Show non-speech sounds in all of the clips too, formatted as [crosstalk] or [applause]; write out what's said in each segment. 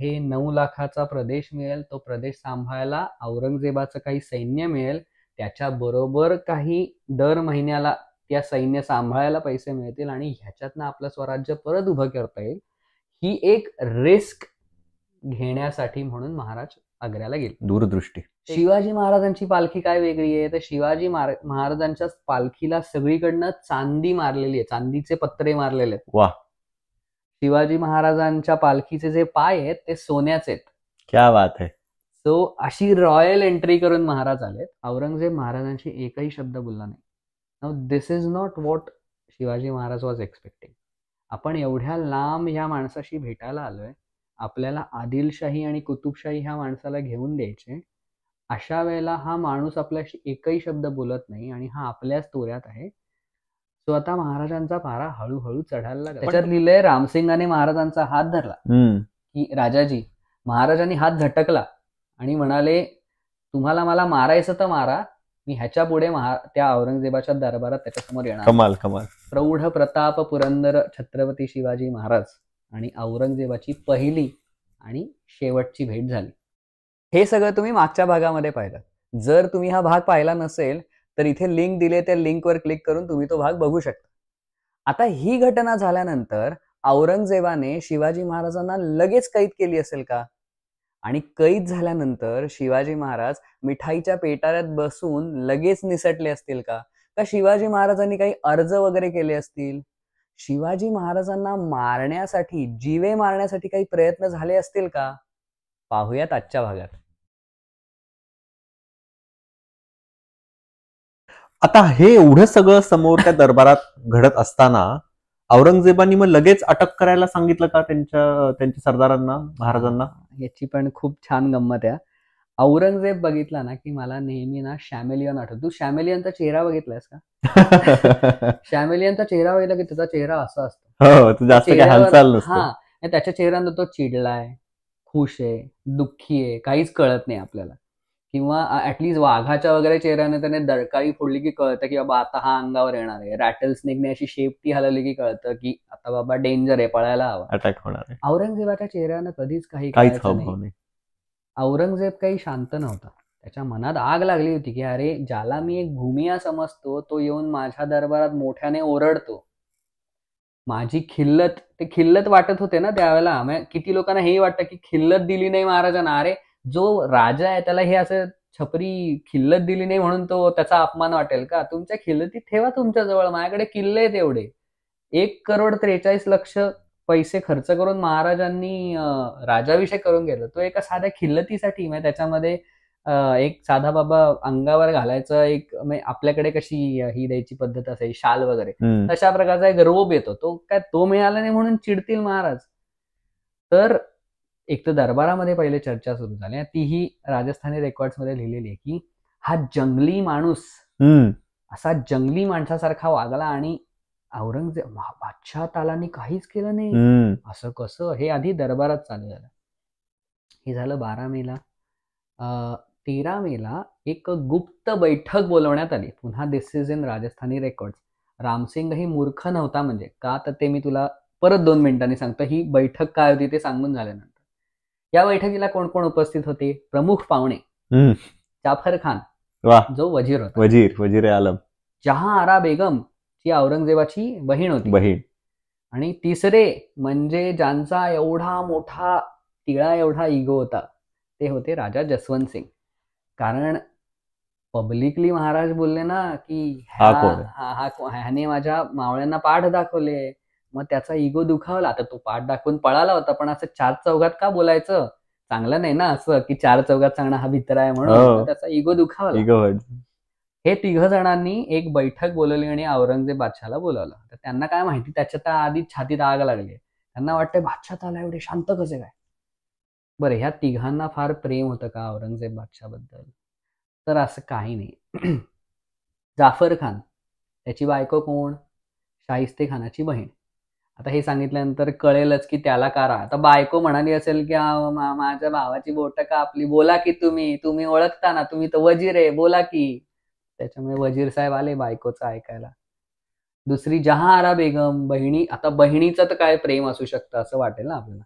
हे नऊ लाखाचा प्रदेश मिळेल तो प्रदेश सांभाळायला औरंगजेबाचं काही सैन्य मिळेल त्याच्याबरोबर काही दर महिन्याला त्या सैन्य सांभाळायला पैसे मिळतील आणि ह्याच्यातनं आपलं स्वराज्य परत उभं करता येईल ही एक रिस्क घेण्यासाठी म्हणून महाराज आग्र्याला गेले दूरदृष्टी शिवाजी महाराजांची पालखी काय वेगळी आहे तर शिवाजी महाराजांच्या पालखीला सगळीकडनं चांदी मारलेली आहे चांदीचे पत्रे मारलेले आहेत वा शिवाजी महाराजांच्या पालखीचे जे पाय आहेत ते सोन्याचे आहेत क्या बात आहे सो अशी रॉयल एंट्री करून महाराज आलेत औरंगजेब महाराजांशी एकही शब्द बोलला नाही this is not what Shivaji Maharaj was expecting आपण एवढ्या लांब ह्या माणसाशी भेटायला आलोय आपल्याला आदिलशाही आणि कुतुबशाही ह्या माणसाला घेऊन द्यायचे अशा वेळेला हा माणूस आपल्याशी एकही शब्द बोलत नाही आणि हा आपल्याच तोऱ्यात आहे सो आता महाराजांचा पारा हळूहळू चढायला लागला त्याच्यात लिहिलंय रामसिंगाने महाराजांचा हात धरला की राजाजी महाराजांनी हात झटकला आणि म्हणाले तुम्हाला मला मारायचं तर मारा मी ह्याच्या पुढे त्या औरंगजेबाच्या दरबारात त्याच्यासमोर येणार कमाल कमाल प्रौढ प्रताप पुरंदर छत्रपती शिवाजी महाराज आणि औरंगजेबाची पहिली आणि शेवटची भेट झाली हे सगळं तुम्ही मागच्या भागामध्ये पाहिलं जर तुम्ही हा भाग पाहिला नसेल तर इथे लिंक दिले त्या लिंकवर क्लिक करून तुम्ही तो भाग बघू शकता आता ही घटना झाल्यानंतर औरंगजेबाने शिवाजी महाराजांना लगेच कैद केली असेल का आणि कैद झाल्यानंतर शिवाजी महाराज मिठाईच्या पेटाऱ्यात बसून लगेच निसटले असतील का का शिवाजी महाराजांनी काही अर्ज वगैरे केले असतील शिवाजी महाराजांना मारण्यासाठी जीवे मारण्यासाठी काही प्रयत्न झाले असतील का पाहूयात आजच्या भागात आता हे एवढं सगळं समोर त्या दरबारात घडत असताना औरंगजेबानी मग लगेच अटक करायला सांगितलं का त्यांच्या त्यांच्या सरदारांना महाराजांना याची पण खूप छान गंमत आहे औरंगजेब बघितला ना की मला नेहमी ना शॅमेलियन आठवत तू शॅमेलियनचा चेहरा बघितलायस का [laughs] शॅमेलियनचा चेहरा बघितला की तुझा चेहरा असा असतो हो, हा त्याच्या चेहऱ्यानं तो चिडलाय खुश आहे दुःखी आहे काहीच कळत नाही आपल्याला किंवा ऍटलीस्ट वाघाच्या वगैरे चेहऱ्याने त्याने दडकाळी फोडली की कळतं की बाबा आता हा अंगावर येणार आहे रॅटल स्नेकने अशी शेपटी हलवली की कळतं की आता बाबा डेंजर आहे पळायला हवा अटॅक होणार आहे औरंगजेबाच्या चेहऱ्यानं कधीच काही नाही औरंगजेब काही शांत नव्हता त्याच्या मनात आग लागली होती की अरे ज्याला मी एक भूमिया समजतो तो येऊन माझ्या दरबारात मोठ्याने ओरडतो माझी खिल्लत ते खिल्लत वाटत होते ना त्यावेळेला किती लोकांना हे वाटतं की खिल्लत दिली नाही महाराजांना अरे जो राजा आहे त्याला हे असं छपरी खिल्लत दिली नाही म्हणून तो त्याचा अपमान वाटेल का तुमच्या खिल्लती ठेवा तुमच्या जवळ माझ्याकडे किल्ले आहेत एवढे एक करोड त्रेचाळीस लक्ष पैसे खर्च करून महाराजांनी राजाविषयी करून गेला तो एका साध्या खिल्लतीसाठी म्हणजे त्याच्यामध्ये एक साधा बाबा अंगावर घालायचं एक म्हणजे आपल्याकडे कशी ही द्यायची पद्धत असेल शाल वगैरे तशा प्रकारचा एक रोब येतो तो काय तो मिळाला नाही म्हणून चिडतील महाराज तर एक तर दरबारामध्ये पहिले चर्चा सुरू झाली तीही राजस्थानी मध्ये लिहिलेली आहे की हा जंगली माणूस असा जंगली माणसासारखा वागला आणि औरंगजेब बादशाह तालानी काहीच केलं नाही असं कसं हे आधी दरबारात चालू झालं हे झालं बारा मेला तेरा मेला एक गुप्त बैठक बोलवण्यात आली पुन्हा this is in Rajasthani record Ramsingh ही मूर्ख नव्हता म्हणजे का तर ते मी तुला परत दोन मिनिटांनी सांगतो ही बैठक काय होती ते सांगून झाल्यानंतर या बैठकीला कोण कोण उपस्थित होते प्रमुख पाहुणे जाफर खान वा जो वजीर होता वजीर वजीर आलम जहा आरा बेगम ही औरंगजेबाची बहीण होती बहीण आणि तिसरे म्हणजे ज्यांचा एवढा मोठा तिळा एवढा इगो होता ते होते राजा जसवंत सिंग कारण पब्लिकली महाराज बोलले ना की हा ह्याने माझ्या मावळ्यांना पाठ दाखवले मग त्याचा इगो दुखावला आता तो पाठ दाखवून पळाला होता पण असं चार चौघात का बोलायचं चांगलं नाही ना असं की चार चौघात सांगणं हा भित्र आहे म्हणून हो. त्याचा इगो दुखावला हे तिघ जणांनी एक बैठक बोलवली आणि औरंगजेब बादशाला बोलावलं तर त्यांना काय माहिती त्याच्या आधी छातीत आग लागली त्यांना वाटतंय बादशाह आला एवढे शांत कसे काय बरं ह्या तिघांना फार प्रेम होतं का औरंगजेब बादशाबद्दल तर असं काही नाही [clears throat] जाफर खान त्याची बायको कोण शाहिस्ते खानाची बहीण आता हे सांगितल्यानंतर कळेलच की त्याला का राहा आता बायको म्हणाली असेल की माझ्या भावाची बोट का आपली बोला की तुम्ही तुम्ही ओळखता ना तुम्ही तर वजीर आहे बोला की त्याच्यामुळे वजीर साहेब आले बायकोचं ऐकायला दुसरी आरा बेगम बहिणी आता बहिणीचं तर काय प्रेम असू शकतं असं वाटेल ना आपल्याला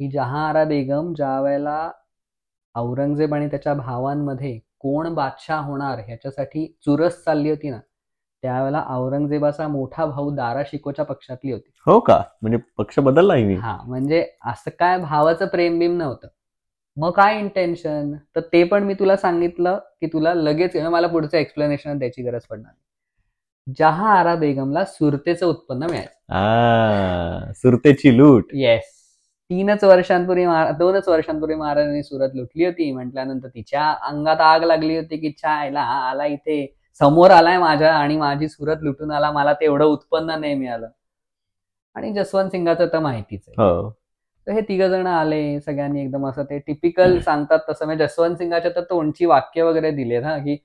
ही आरा बेगम ज्या वेळेला औरंगजेब आणि त्याच्या भावांमध्ये कोण बादशाह होणार ह्याच्यासाठी चुरस चालली होती ना त्यावेळेला औरंगजेबाचा मोठा भाऊ दारा शिकोच्या पक्षातली होती हो का म्हणजे पक्ष बदलला हा म्हणजे असं काय भावाचं प्रेम नव्हतं मग काय इंटेन्शन तर ते पण मी तुला सांगितलं की तुला लगेच मला पुढचं एक्सप्लेनेशन द्यायची गरज पडणार जहा आरा बेगमला सुरतेचं उत्पन्न मिळायचं सुरतेची लूट येस तीनच वर्षांपूर्वी दोनच वर्षांपूर्वी महाराजांनी सुरत लुटली होती म्हटल्यानंतर तिच्या अंगात आग लागली होती की छायला आला इथे समोर आलाय माझ्या आणि माझी सुरत लुटून आला मला ते एवढं उत्पन्न नाही मिळालं आणि जसवंत सिंगाचं तर माहितीच आहे हो. तर हे तिघ जण आले सगळ्यांनी एकदम असं ते टिपिकल सांगतात तसं म्हणजे जसवंत सिंगाच्या तर तोंडची वाक्य वगैरे दिले ना की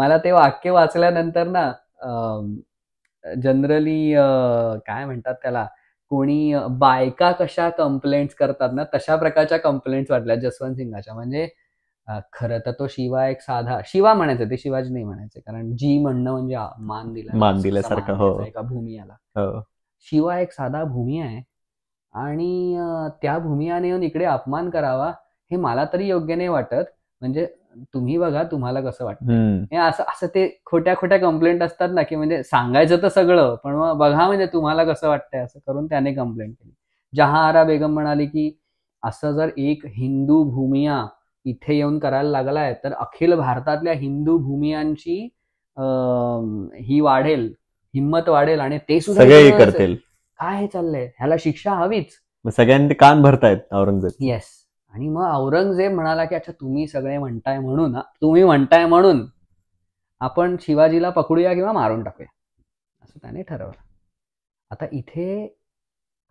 मला ते वाक्य वाचल्यानंतर ना जनरली काय म्हणतात त्याला कोणी बायका कशा कंप्लेंट्स करतात ना तशा प्रकारच्या कंप्लेंट्स वाटल्या जसवंत सिंगाच्या म्हणजे खरं तर तो शिवा एक साधा शिवा म्हणायचं ते शिवाजी नाही म्हणायचे कारण जी म्हणणं म्हणजे मान दिला मान दिल्यासारखं हो एका भूमियाला हो. शिवा एक साधा भूमी आहे आणि त्या भूमियाने येऊन इकडे अपमान करावा हे मला तरी योग्य नाही वाटत म्हणजे तुम्ही बघा तुम्हाला कसं वाटतं हे असं असं ते खोट्या खोट्या कंप्लेंट असतात ना की म्हणजे सांगायचं तर सगळं पण बघा म्हणजे तुम्हाला कसं वाटतंय असं करून त्याने कंप्लेंट केली आरा बेगम म्हणाली की असं जर एक हिंदू भूमिया इथे येऊन करायला लागलाय तर अखिल भारतातल्या हिंदू भूमियांची ही वाढेल हिंमत वाढेल आणि ते सुद्धा सगळे करतील काय चाललंय ह्याला शिक्षा हवीच सगळ्यांनी कान भरतायत औरंगजेब येस आणि मग औरंगजेब म्हणाला की अच्छा तुम्ही सगळे म्हणताय म्हणून तुम्ही म्हणताय म्हणून आपण शिवाजीला पकडूया किंवा मारून टाकूया असं त्याने ठरवलं आता इथे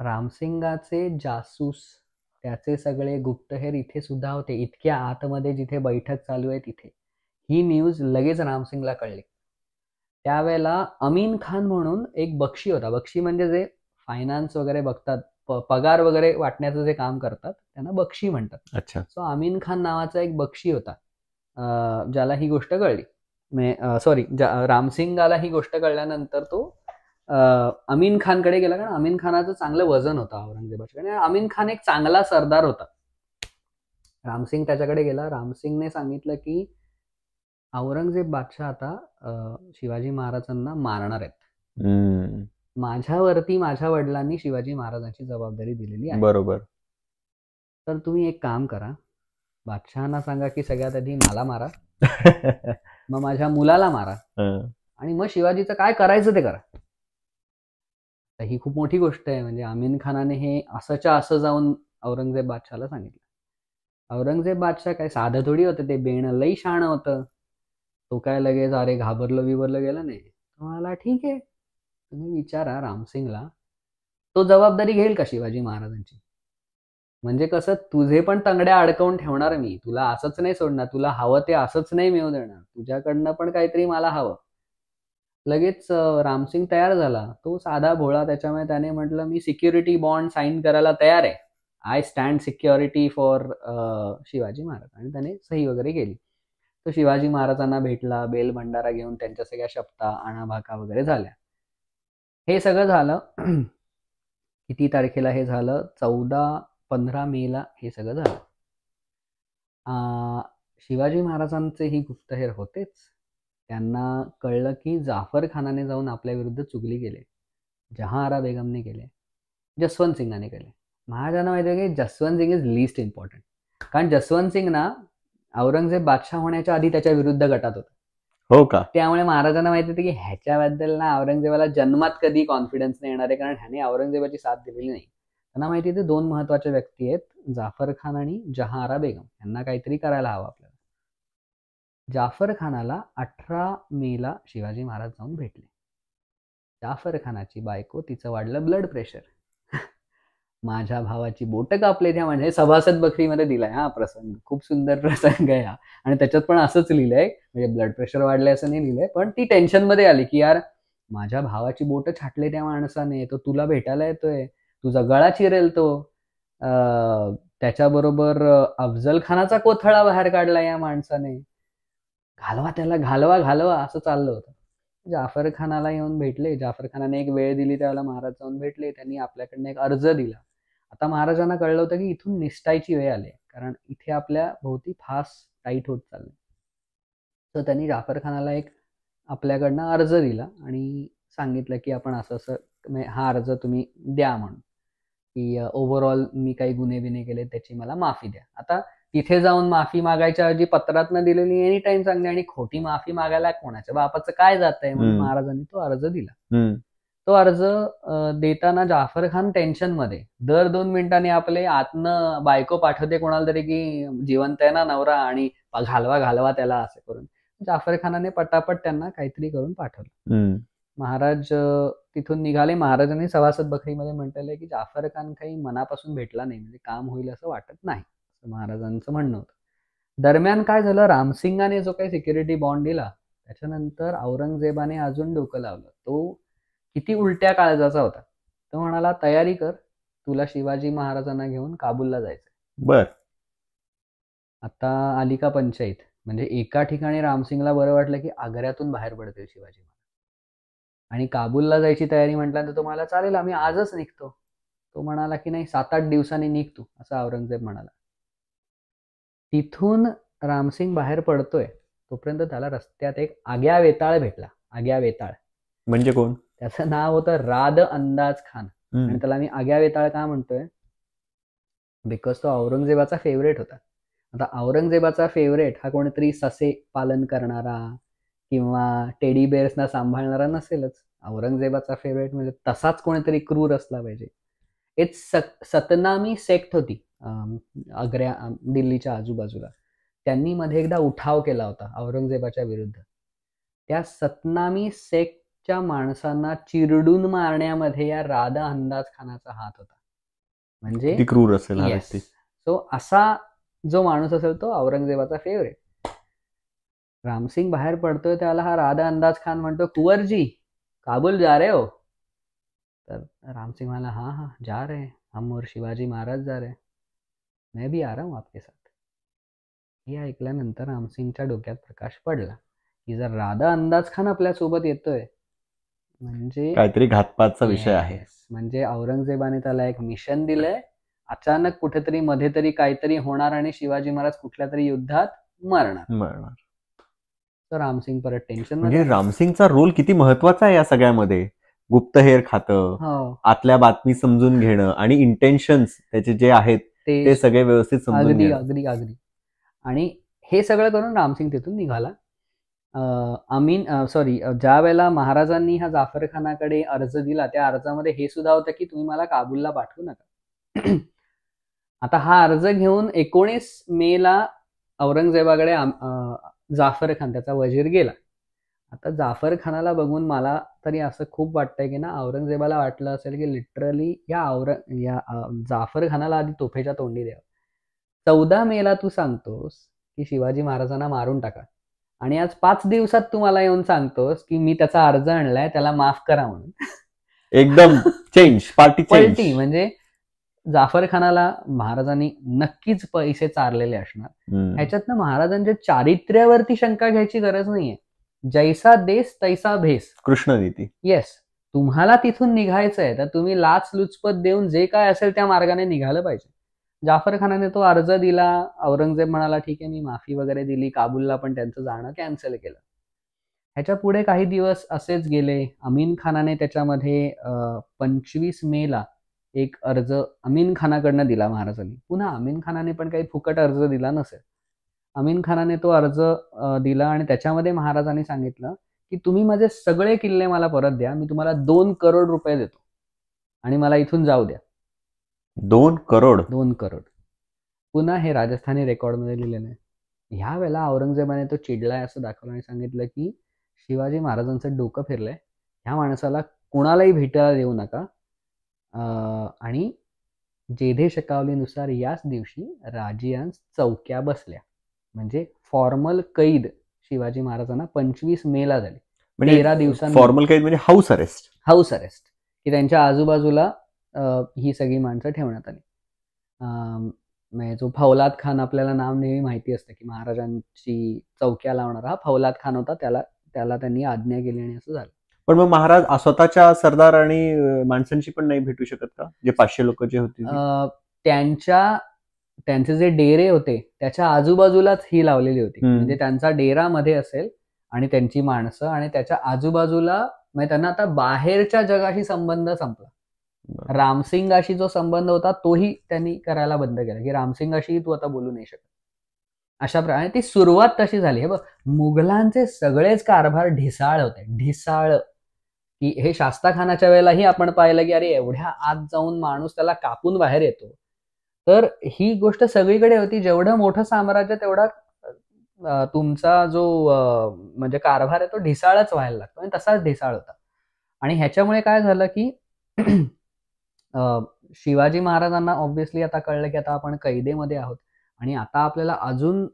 रामसिंगाचे जासूस त्याचे सगळे गुप्तहेर इथे सुद्धा होते इतक्या आतमध्ये जिथे बैठक चालू आहे तिथे ही न्यूज लगेच रामसिंगला कळली त्यावेळेला अमीन खान म्हणून एक बक्षी होता बक्षी म्हणजे जे फायनान्स वगैरे बघतात पगार वगैरे वाटण्याचं जे काम करतात त्यांना बक्षी म्हणतात अच्छा सो अमीन खान नावाचा एक बक्षी होता ज्याला ही गोष्ट कळली सॉरी रामसिंगाला ही गोष्ट कळल्यानंतर तो अमीन खानकडे गेला कारण अमीन खानाचं चांगलं वजन होतं औरंगजेबाच्या अमीन खान एक चांगला सरदार होता रामसिंग त्याच्याकडे गेला रामसिंगने सांगितलं की औरंगजेब बादशाह आता शिवाजी महाराजांना मारणार आहेत माझ्यावरती माझ्या वडिलांनी शिवाजी महाराजांची जबाबदारी दिलेली आहे बरोबर तर तुम्ही एक काम करा बादशहाना सांगा की सगळ्यात आधी मला मारा [laughs] मग माझ्या मुलाला मारा आणि मग शिवाजीचं काय करायचं ते करा तर ही खूप मोठी गोष्ट आहे म्हणजे आमिन खानाने हे असंच्या असं जाऊन औरंगजेब बादशाला सांगितलं औरंगजेब बादशाह काय साधं थोडी होतं ते बेण लई शान होतं तो काय लगेच अरे घाबरलं बिबरलं गेलं नाही तुम्हाला ठीक आहे तुम्ही विचारा रामसिंगला तो जबाबदारी घेईल का शिवाजी महाराजांची म्हणजे कसं तुझे पण तंगड्या अडकवून ठेवणार मी तुला असंच नाही सोडणार तुला हवं ते असंच नाही मिळू देणार तुझ्याकडनं पण काहीतरी मला हवं लगेच रामसिंग तयार झाला तो साधा भोळा त्याच्यामुळे त्याने म्हटलं मी सिक्युरिटी बॉन्ड साईन करायला तयार आहे I stand security for Shivaji Maharaj आणि त्याने सही वगैरे केली तो शिवाजी महाराजांना भेटला बेल भंडारा घेऊन त्यांच्या सगळ्या शपथा आणाभाका वगैरे झाल्या हे सगळं झालं [clears throat] किती तारखेला हे झालं चौदा पंधरा मेला हे सगळं झालं शिवाजी महाराजांचे ही गुप्तहेर होतेच त्यांना कळलं की जाफर खानाने जाऊन आपल्या विरुद्ध चुगली केली आरा बेगमने केले जसवंत सिंगाने केले महाराजांना माहिती आहे की Jaswant Singh is least important कारण जसवंत सिंग ना औरंगजेब बादशाह होण्याच्या आधी त्याच्या विरुद्ध गटात होता हो का त्यामुळे महाराजांना माहिती होते की ह्याच्याबद्दल ना औरंगजेबाला जन्मात कधी कॉन्फिडन्स नाही येणार आहे कारण ह्याने औरंगजेबाची साथ दिलेली नाही त्यांना माहिती ते दोन महत्वाच्या व्यक्ती आहेत जाफर खान आणि आरा बेगम यांना काहीतरी करायला हवं आपल्याला जाफर खानाला अठरा मेला शिवाजी महाराज जाऊन भेटले जाफर खानाची बायको तिचं वाढलं ब्लड प्रेशर [laughs] माझ्या भावाची बोट कापले त्या म्हणजे सभासद बकरीमध्ये दिलाय हा प्रसंग खूप सुंदर प्रसंग आहे हा आणि त्याच्यात पण असंच लिहिलंय म्हणजे ब्लड प्रेशर वाढले असं नाही लिहिलंय पण ती टेन्शन मध्ये आली की यार माझ्या भावाची बोट छाटले त्या माणसाने तो तुला भेटायला येतोय तुझा गळा चिरेल तो त्याच्याबरोबर अफजल खानाचा कोथळा बाहेर काढला या माणसाने घालवा त्याला घालवा घालवा असं चाललं होतं जाफर खानाला येऊन भेटले जाफर खानाने एक वेळ दिली त्याला महाराज जाऊन भेटले त्यांनी आपल्याकडनं एक अर्ज दिला आता महाराजांना कळलं होतं की इथून निष्ठायची वेळ आली कारण इथे आपल्या भोवती फास्ट टाईट होत चालले तर त्यांनी जाफर खानाला एक आपल्याकडनं अर्ज दिला आणि सांगितलं की आपण असं असं म्हणजे हा अर्ज तुम्ही द्या म्हणून की ओव्हरऑल मी काही गुन्हे बिने केले त्याची मला माफी द्या आता तिथे जाऊन माफी मागायच्या ऐवजी पत्रात दिलेली एनी टाइम चांगली आणि खोटी माफी मागायला कोणाच्या बापाचं काय जात आहे म्हणून महाराजांनी तो अर्ज दिला तो अर्ज देताना जाफर खान टेन्शन मध्ये दर दोन मिनिटांनी आपले आतनं बायको पाठवते कोणाला तरी की जिवंत आहे ना नवरा आणि घालवा घालवा त्याला असं करून जाफर खानाने पटापट त्यांना काहीतरी करून पाठवलं महाराज तिथून निघाले महाराजांनी सभासद बखरीमध्ये म्हटलेलं की जाफर खान काही मनापासून भेटला नाही म्हणजे काम होईल असं वाटत नाही असं महाराजांचं म्हणणं होतं दरम्यान काय झालं रामसिंगाने जो काही सिक्युरिटी बॉन्ड दिला त्याच्यानंतर औरंगजेबाने अजून डोकं लावलं तो किती उलट्या काळजाचा होता तो म्हणाला तयारी कर तुला शिवाजी महाराजांना घेऊन काबूलला जायचं बर आता आली का पंचायत म्हणजे एका ठिकाणी रामसिंगला बरं वाटलं की आग्र्यातून बाहेर पडते शिवाजी महाराज आणि काबूलला जायची तयारी म्हटल्यानंतर तो मला चालेल आम्ही आजच निघतो तो म्हणाला की नाही सात आठ दिवसांनी निघतो असं औरंगजेब म्हणाला तिथून रामसिंग बाहेर पडतोय तोपर्यंत त्याला रस्त्यात एक आग्या वेताळ भेटला आग्या वेताळ म्हणजे कोण त्याचं नाव होतं राद अंदाज खान आणि त्याला मी आग्या वेताळ का म्हणतोय बिकॉज तो औरंगजेबाचा फेवरेट होता आता औरंगजेबाचा फेवरेट हा कोणीतरी ससे पालन करणारा किंवा टेडी बेअर्सना सांभाळणारा नसेलच औरंगजेबाचा फेवरेट म्हणजे तसाच कोणीतरी क्रूर असला पाहिजे एक सतनामी सेक्ट होती आग्र्या दिल्लीच्या आजूबाजूला त्यांनी मध्ये एकदा उठाव केला होता औरंगजेबाच्या विरुद्ध त्या सतनामी सेक्टच्या माणसांना चिरडून मारण्यामध्ये या राधा अंदाज खानाचा हात होता म्हणजे क्रूर असेल सो असा जो माणूस असेल तो औरंगजेबाचा फेवरेट रामसिंग बाहेर पडतोय त्याला हा राधा अंदाज खान म्हणतो कुवरजी काबूल जा रे हो तर राम सिंह वाला हाँ हाँ जा रहे हैं हम और शिवाजी महाराज जा रहे हैं मैं भी आ रहा हूँ आपके साथ हे ऐकल्यानंतर रामसिंगच्या डोक्यात प्रकाश पडला की जर राधा अंदाज खान आपल्यासोबत येतोय म्हणजे काहीतरी घातपातचा विषय आहे म्हणजे औरंगजेबाने त्याला एक मिशन दिलंय अचानक कुठेतरी मध्ये तरी काहीतरी होणार आणि शिवाजी महाराज कुठल्या तरी युद्धात मरणार मरणार तर रामसिंग परत टेन्शन म्हणजे रामसिंगचा रोल किती महत्वाचा आहे या सगळ्यामध्ये गुप्तहेर खातं हो. आतल्या बातमी समजून घेणं आणि इंटेन्शन त्याचे जे आहेत ते सगळे व्यवस्थित समजून अगदी आणि हे सगळं करून रामसिंग तिथून निघाला अमीन सॉरी ज्या वेळेला महाराजांनी हा जाफर खानाकडे अर्ज दिला त्या अर्जामध्ये हे सुद्धा होतं की तुम्ही मला काबूलला पाठवू नका [clears throat] आता हा अर्ज घेऊन एकोणीस मे ला औरंगजेबाकडे जाफर खान त्याचा वजीर गेला आता जाफर खानाला बघून मला तरी असं खूप वाटतंय की ना औरंगजेबाला वाटलं असेल की लिटरली या औरंग या जाफर खानाला आधी तोफेच्या तोंडी द्यावा चौदा मेला तू सांगतोस की शिवाजी महाराजांना मारून टाका आणि आज पाच दिवसात तू मला येऊन सांगतोस की मी त्याचा अर्ज आणलाय त्याला माफ करा म्हणून एकदम चेंज पार्टी पलटी म्हणजे जाफर खानाला महाराजांनी नक्कीच पैसे चारलेले असणार ह्याच्यातनं महाराजांच्या चारित्र्यावरती शंका घ्यायची गरज नाहीये जैसा देश तैसा भेस कृष्ण नीती येस तुम्हाला तिथून निघायचंय तर तुम्ही लाच लुचपत देऊन जे काय असेल त्या मार्गाने निघालं पाहिजे जाफर खानाने तो अर्ज दिला औरंगजेब म्हणाला ठीक आहे मी माफी वगैरे दिली काबूलला पण त्यांचं जाणं कॅन्सल केलं ह्याच्या पुढे काही दिवस असेच गेले अमीन खानाने त्याच्यामध्ये पंचवीस ला एक अर्ज अमीन खानाकडनं दिला महाराजांनी पुन्हा अमीन खानाने पण काही फुकट अर्ज दिला नसेल अमीन खानाने तो अर्ज दिला आणि त्याच्यामध्ये महाराजांनी सांगितलं की तुम्ही माझे सगळे किल्ले मला परत द्या मी तुम्हाला दोन करोड रुपये देतो आणि मला इथून जाऊ द्या दोन करोड दोन करोड पुन्हा हे राजस्थानी रेकॉर्डमध्ये लिहिलेलं आहे ह्या वेळेला औरंगजेबाने तो चिडलाय असं दाखवलं आणि सांगितलं की शिवाजी महाराजांचं डोकं फिरलंय ह्या माणसाला कोणालाही भेटायला देऊ नका आणि जेधे शकावलीनुसार याच दिवशी राजियांस चौक्या बसल्या म्हणजे फॉर्मल कैद शिवाजी महाराजांना पंचवीस मेला झाली म्हणजे तेरा दिवसांनी फॉर्मल कैद म्हणजे हाऊस अरेस्ट हाऊस अरेस्ट की त्यांच्या आजूबाजूला ही सगळी माणसं ठेवण्यात आली म्हणजे जो फौलाद खान आपल्याला नाव नेहमी माहिती असतं की महाराजांची चौक्या लावणारा हा फौलाद खान होता त्याला त्याला त्यांनी आज्ञा केली आणि असं झालं पण मग महाराज स्वतःच्या सरदार आणि माणसांशी पण नाही भेटू शकत का जे पाचशे लोक जे होते त्यांच्या त्यांचे जे डेरे होते त्याच्या आजूबाजूलाच ही लावलेली होती म्हणजे त्यांचा डेरा मध्ये असेल आणि त्यांची माणसं आणि त्याच्या आजूबाजूला म्हणजे त्यांना आता बाहेरच्या जगाशी संबंध संपला रामसिंगाशी जो संबंध होता तोही त्यांनी करायला बंद केला की रामसिंगाशी तू आता बोलू नाही शकत अशा प्रकारे ती सुरुवात तशी झाली हे बघ मुघलांचे सगळेच कारभार ढिसाळ होते ढिसाळ की हे शास्ताखानाच्या वेळेलाही आपण पाहिलं की अरे एवढ्या आत जाऊन माणूस त्याला कापून बाहेर येतो तर ही गोष्ट सगळीकडे होती जेवढं मोठं साम्राज्य तेवढा तुमचा जो म्हणजे कारभार आहे तो ढिसाळच व्हायला लागतो आणि तसाच ढिसाळ होता आणि ह्याच्यामुळे काय झालं की [clears throat] शिवाजी महाराजांना ऑब्व्हियसली आता कळलं की आता आपण कैदेमध्ये आहोत आणि आता आपल्याला अजून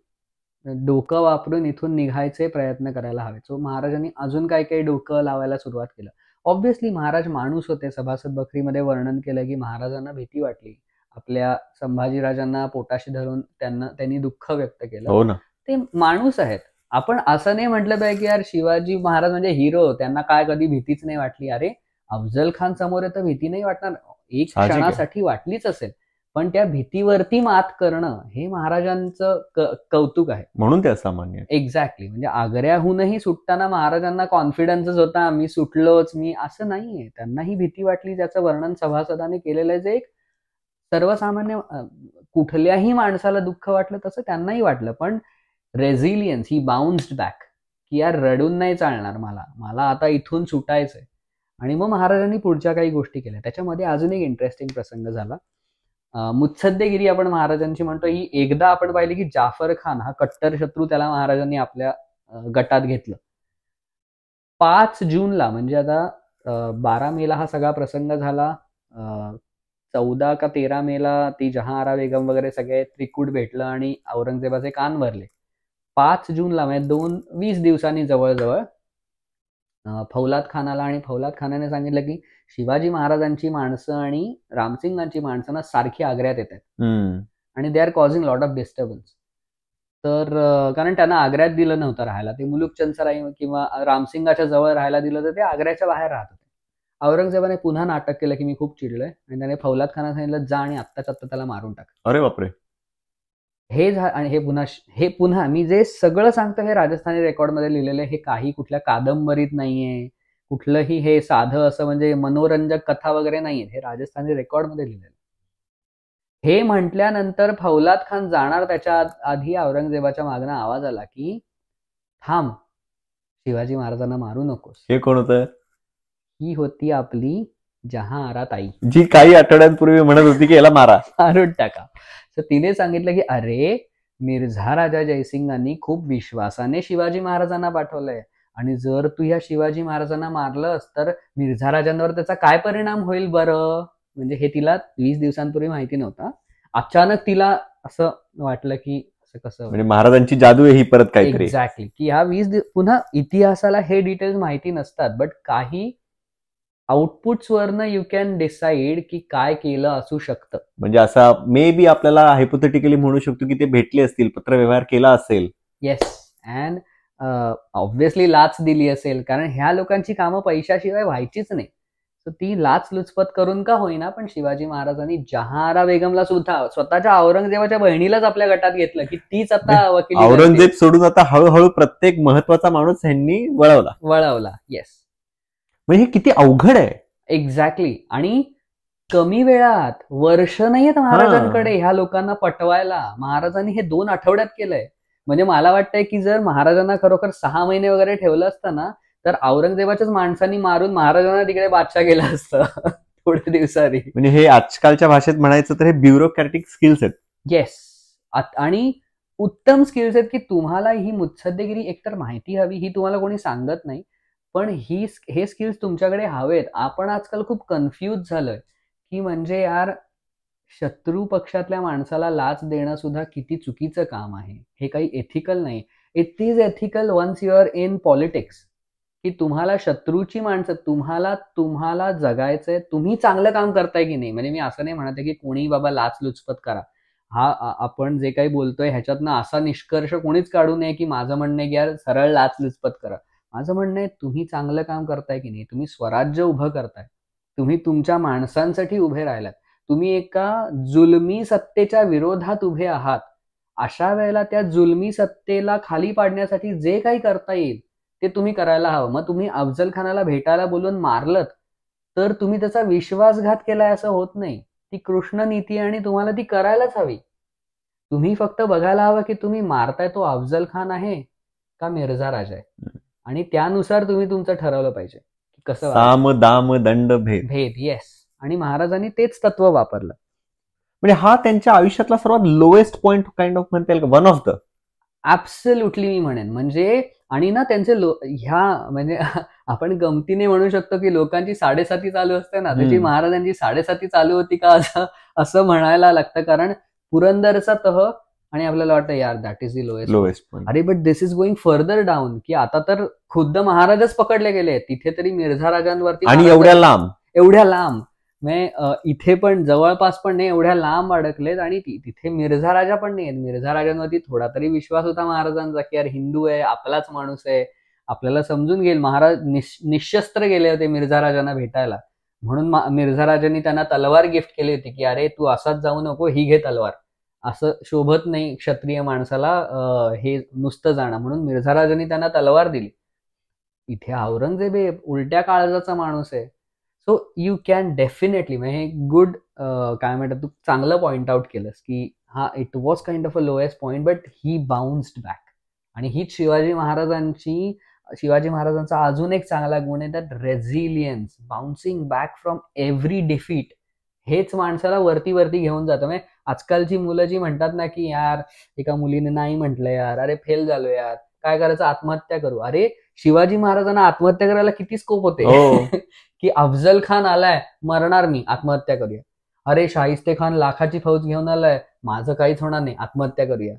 डोकं वापरून इथून निघायचे प्रयत्न करायला हवे सो महाराजांनी अजून काही काही डोकं लावायला सुरुवात केलं ऑब्व्हियसली महाराज माणूस होते सभासद बकरीमध्ये वर्णन केलं की महाराजांना भीती वाटली आपल्या संभाजीराजांना पोटाशी धरून त्यांना त्यांनी दुःख व्यक्त केलं हो ना ते माणूस आहेत आपण असं नाही म्हटलं पाहिजे की यार शिवाजी महाराज म्हणजे हिरो त्यांना काय कधी भीतीच नाही वाटली अरे अफजल खान समोर तर भीती नाही वाटणार एक क्षणासाठी वाटलीच असेल पण त्या भीतीवरती मात करणं हे महाराजांचं कौतुक आहे म्हणून ते सामान्य एक्झॅक्टली म्हणजे आग्र्याहूनही सुटताना महाराजांना कॉन्फिडन्सच होता मी सुटलोच मी असं नाहीये त्यांनाही भीती वाटली ज्याचं वर्णन सभासदाने केलेलं जे एक सर्वसामान्य कुठल्याही माणसाला दुःख वाटलं तसं त्यांनाही वाटलं पण रेझिलियन्स ही बाउन्स्ड बॅक की यार रडून नाही चालणार मला मला आता इथून सुटायचंय आणि मग महाराजांनी पुढच्या काही गोष्टी केल्या त्याच्यामध्ये अजून एक इंटरेस्टिंग प्रसंग झाला मुत्सद्देगिरी आपण महाराजांची म्हणतो ही एकदा आपण पाहिले की जाफर खान हा कट्टर शत्रू त्याला महाराजांनी आपल्या गटात घेतलं पाच जूनला म्हणजे आता बारा मेला हा सगळा प्रसंग झाला चौदा का तेरा मेला ती आरा बेगम वगैरे सगळे त्रिकूट भेटलं आणि औरंगजेबाचे कान भरले पाच जूनला म्हणजे दोन वीस दिवसांनी जवळजवळ फौलाद खानाला आणि फौलाद खानाने सांगितलं की शिवाजी महाराजांची माणसं आणि रामसिंगांची माणसं ना सारखी आग्र्यात येतात आणि they are causing lot of disturbance तर कारण त्यांना आग्र्यात दिलं नव्हतं राहायला ते मुलुकचंद सराई किंवा रामसिंगाच्या जवळ राहायला दिलं तर ते आग्र्याच्या बाहेर राहत होते औरंगजेबाने पुन्हा नाटक केलं की मी खूप चिडलोय आणि त्याने फौलाद खाना सांगितलं जा आणि आत्ताच आत्ता त्याला मारून टाक अरे बापरे हे आणि हे पुन्हा हे पुन्हा मी जे सगळं सांगतो हे राजस्थानी मध्ये लिहिलेलं हे काही कुठल्या कादंबरीत नाहीये कुठलंही हे साधं असं म्हणजे मनोरंजक कथा वगैरे नाहीये हे राजस्थानी रेकॉर्डमध्ये लिहिलेलं हे म्हटल्यानंतर फौलाद खान जाणार त्याच्या आधी औरंगजेबाच्या मागणं आवाज आला की थांब शिवाजी महाराजांना मारू नकोस हे कोण होतं ही होती आपली ताई जी काही आठवड्यांपूर्वी म्हणत होती की याला मारा [laughs] मारून टाका तर तिने सांगितलं की अरे मिर्झा राजा जयसिंगांनी खूप विश्वासाने शिवाजी महाराजांना पाठवलंय आणि जर तू ह्या शिवाजी महाराजांना मारलंस तर मिर्झा राजांवर त्याचा काय परिणाम होईल बरं म्हणजे हे तिला वीस दिवसांपूर्वी माहिती नव्हता अचानक तिला असं वाटलं की असं कसं म्हणजे महाराजांची जादू ही परत काही एक्झॅक्टली की ह्या वीस पुन्हा इतिहासाला हे डिटेल्स माहिती नसतात बट काही आउटपुट्सवरनं यू कॅन डिसाईड की काय केलं असू शकतं म्हणजे असं मे बी आपल्याला हायपोथेटिकली म्हणू शकतो की ते भेटले असतील पत्रव्यवहार केला असेल येस अँड uh, लाच दिली असेल कारण ह्या लोकांची कामं पैशाशिवाय व्हायचीच नाही सो ती लाच लुचपत करून का होईना पण शिवाजी महाराजांनी जहारा बेगमला सुद्धा स्वतःच्या औरंगजेबाच्या बहिणीलाच आपल्या गटात घेतलं की तीच आता वकील औरंगजेब सोडून आता हळूहळू प्रत्येक महत्वाचा माणूस ह्यांनी वळवला वळवला येस म्हणजे हे किती अवघड आहे एक्झॅक्टली आणि कमी वेळात वर्ष नाही आहेत महाराजांकडे ह्या लोकांना पटवायला महाराजांनी हे दोन आठवड्यात केलंय म्हणजे मला वाटतंय की जर महाराजांना खरोखर सहा महिने वगैरे ठेवलं असतं ना तर औरंगजेबाच्याच माणसांनी मारून महाराजांना तिकडे बादशाह केला असतं [laughs] थोड्या दिवसांनी म्हणजे हे आजकालच्या भाषेत म्हणायचं तर हे ब्युरोक्रॅटिक स्किल्स आहेत येस आणि उत्तम स्किल्स आहेत की तुम्हाला ही मुत्सद्देगिरी एकतर माहिती हवी ही तुम्हाला कोणी सांगत नाही पण ही हे स्किल्स तुमच्याकडे हवेत आपण आजकाल खूप कन्फ्यूज झालोय की म्हणजे यार शत्रू पक्षातल्या माणसाला लाच देणं सुद्धा किती चुकीचं काम आहे हे काही एथिकल नाही it is ethical once you're in politics की तुम्हाला शत्रूची माणसं तुम्हाला तुम्हाला जगायचंय तुम्ही चांगलं काम करताय की नाही म्हणजे मी असं नाही म्हणत आहे की कोणी बाबा लाच लुचपत करा हा आपण जे काही बोलतोय ह्याच्यातनं असा निष्कर्ष कोणीच काढू नये की माझं म्हणणं की यार सरळ लाच लुचपत करा माझं म्हणणं आहे तुम्ही चांगलं काम करताय की नाही तुम्ही स्वराज्य उभं करताय तुम्ही तुमच्या माणसांसाठी उभे राहिलात तुम्ही एका जुलमी सत्तेच्या विरोधात उभे आहात अशा वेळेला त्या जुलमी सत्तेला खाली पाडण्यासाठी जे काही करता येईल ते तुम्ही करायला हवं मग तुम्ही अफजल खानाला भेटायला बोलून मारलत तर तुम्ही त्याचा विश्वासघात केलाय असं होत नाही ती कृष्ण नीती आणि तुम्हाला ती करायलाच हवी तुम्ही फक्त बघायला हवं की तुम्ही मारताय तो अफजल खान आहे का मिर्झा राजा आहे आणि त्यानुसार तुम्ही तुमचं ठरवलं पाहिजे कसं साम दाम दंड भेद भेद येस आणि महाराजांनी तेच तत्व वापरलं म्हणजे हा त्यांच्या आयुष्यातला सर्वात लोएस्ट पॉइंट काइंड ऑफ म्हणता वन ऑफ द ऍब्सल्युटली मी म्हणेन म्हणजे आणि ना त्यांचे लो ह्या म्हणजे [laughs] आपण गमतीने म्हणू शकतो की लोकांची साडेसाती चालू असते ना त्याची महाराजांची साडेसाती चालू होती का असं असं म्हणायला लागतं कारण पुरंदरचा तह आणि आपल्याला वाटतं यार that is the lowest lowest अरे but this is going further down की आता तर खुद्द महाराजच पकडले गेले तिथे तरी मिर्झा राजांवरती आणि एवढ्या लांब एवढ्या लांब म्हणजे, इथे पण जवळपास पण नाही एवढ्या लांब अडकलेत आणि तिथे मिर्झा राजा पण नाही मिर्झा राजांवरती थोडा तरी विश्वास होता महाराजांचा की यार हिंदू आहे आपलाच माणूस आहे आपल्याला समजून घेईल महाराज निशस्त्र गेले होते मिर्झा राजांना भेटायला म्हणून मिर्झा राजांनी त्यांना तलवार गिफ्ट केली होती की अरे तू असाच जाऊ नको ही घे तलवार असं शोभत नाही क्षत्रिय माणसाला हे नुसतं जाणं म्हणून मिर्झा राजांनी त्यांना तलवार दिली इथे औरंगजेब उलट्या काळजाचा माणूस आहे सो यू कॅन डेफिनेटली म्हणजे हे गुड काय म्हणतात तू चांगलं पॉइंट आउट केलंस की हा it was kind of a lowest point but he bounced back आणि हीच शिवाजी महाराजांची शिवाजी महाराजांचा अजून एक चांगला गुण आहे that resilience bouncing back from every defeat हेच माणसाला वरती वरती घेऊन जातं म्हणजे आजकालची मुलं जी म्हणतात ना की यार एका मुलीने नाही म्हटलं यार अरे फेल झालो यार काय करायचं आत्महत्या करू अरे शिवाजी महाराजांना आत्महत्या करायला किती स्कोप होते हो. [laughs] की अफजल खान आलाय मरणार मी आत्महत्या करूया अरे शाहिस्ते खान लाखाची फौज घेऊन आलाय माझं काहीच होणार नाही आत्महत्या करूया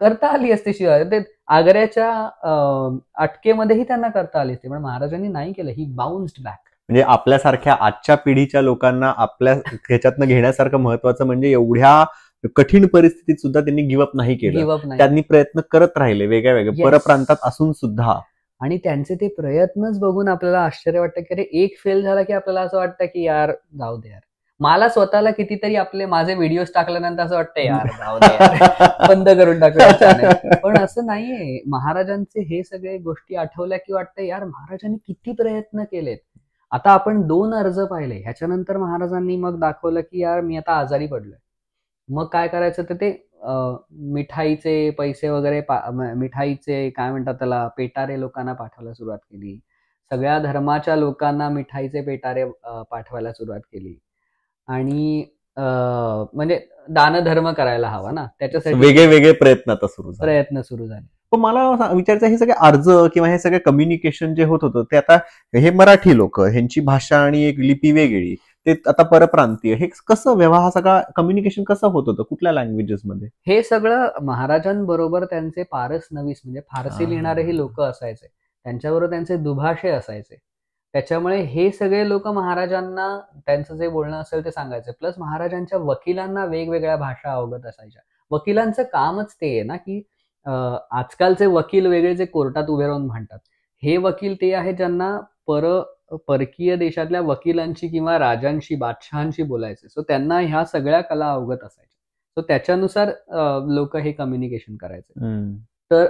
करता आली असते शिवाजी ते आग्र्याच्या अटकेमध्येही त्यांना करता आली असते पण महाराजांनी नाही केलं ही बाउन्स्ड बॅक म्हणजे आपल्यासारख्या आजच्या पिढीच्या लोकांना आपल्या ह्याच्यातनं घेण्यासारखं महत्वाचं म्हणजे एवढ्या कठीण परिस्थितीत सुद्धा त्यांनी गिवअप नाही केलं त्यांनी प्रयत्न करत राहिले वेगळ्या वेगळ्या परप्रांतात असून सुद्धा आणि त्यांचे ते प्रयत्नच बघून आपल्याला आश्चर्य वाटतं की अरे एक फेल झाला की आपल्याला असं वाटतं की यार जाऊ दे यार मला स्वतःला कितीतरी आपले माझे व्हिडिओ टाकल्यानंतर असं वाटतं यार [laughs] बंद करून टाकलं पण असं नाहीये महाराजांचे हे सगळे गोष्टी आठवल्या की वाटतं यार महाराजांनी किती प्रयत्न केलेत आता आपण दोन अर्ज पाहिले ह्याच्यानंतर महाराजांनी मग दाखवलं की यार मी आता आजारी पडलोय मग काय करायचं तर ते मिठाईचे पैसे वगैरे मिठाईचे काय म्हणतात त्याला पेटारे लोकांना पाठवायला सुरुवात केली सगळ्या धर्माच्या लोकांना मिठाईचे पेटारे पाठवायला सुरुवात केली आणि म्हणजे दानधर्म करायला हवा ना त्याच्यासाठी वेगळे वेगळे प्रयत्न आता सुरू प्रयत्न सुरू झाले पण मला विचारायचं हे सगळे अर्ज किंवा हे सगळे कम्युनिकेशन जे होत होतं ते आता हे मराठी लोक ह्यांची भाषा आणि एक लिपी वेगळी ते आता परप्रांतीय हे कसं व्यवहार सगळा कम्युनिकेशन कसं होत होतं कुठल्या लँग्वेजेस मध्ये हे सगळं महाराजांबरोबर त्यांचे पारस नवीस म्हणजे फारसी लिहिणारे ही लोक असायचे त्यांच्याबरोबर त्यांचे दुभाषे असायचे त्याच्यामुळे हे सगळे लोक महाराजांना त्यांचं जे बोलणं असेल ते सांगायचे प्लस महाराजांच्या वकिलांना वेगवेगळ्या भाषा अवगत असायच्या वकिलांचं कामच ते आहे ना की आजकालचे वकील वेगळे जे कोर्टात उभे राहून म्हणतात हे वकील ते आहे ज्यांना पर परकीय देशातल्या वकिलांशी किंवा राजांशी बादशहांशी बोलायचे सो त्यांना ह्या सगळ्या कला अवगत असायचे सो त्याच्यानुसार लोक हे कम्युनिकेशन करायचे तर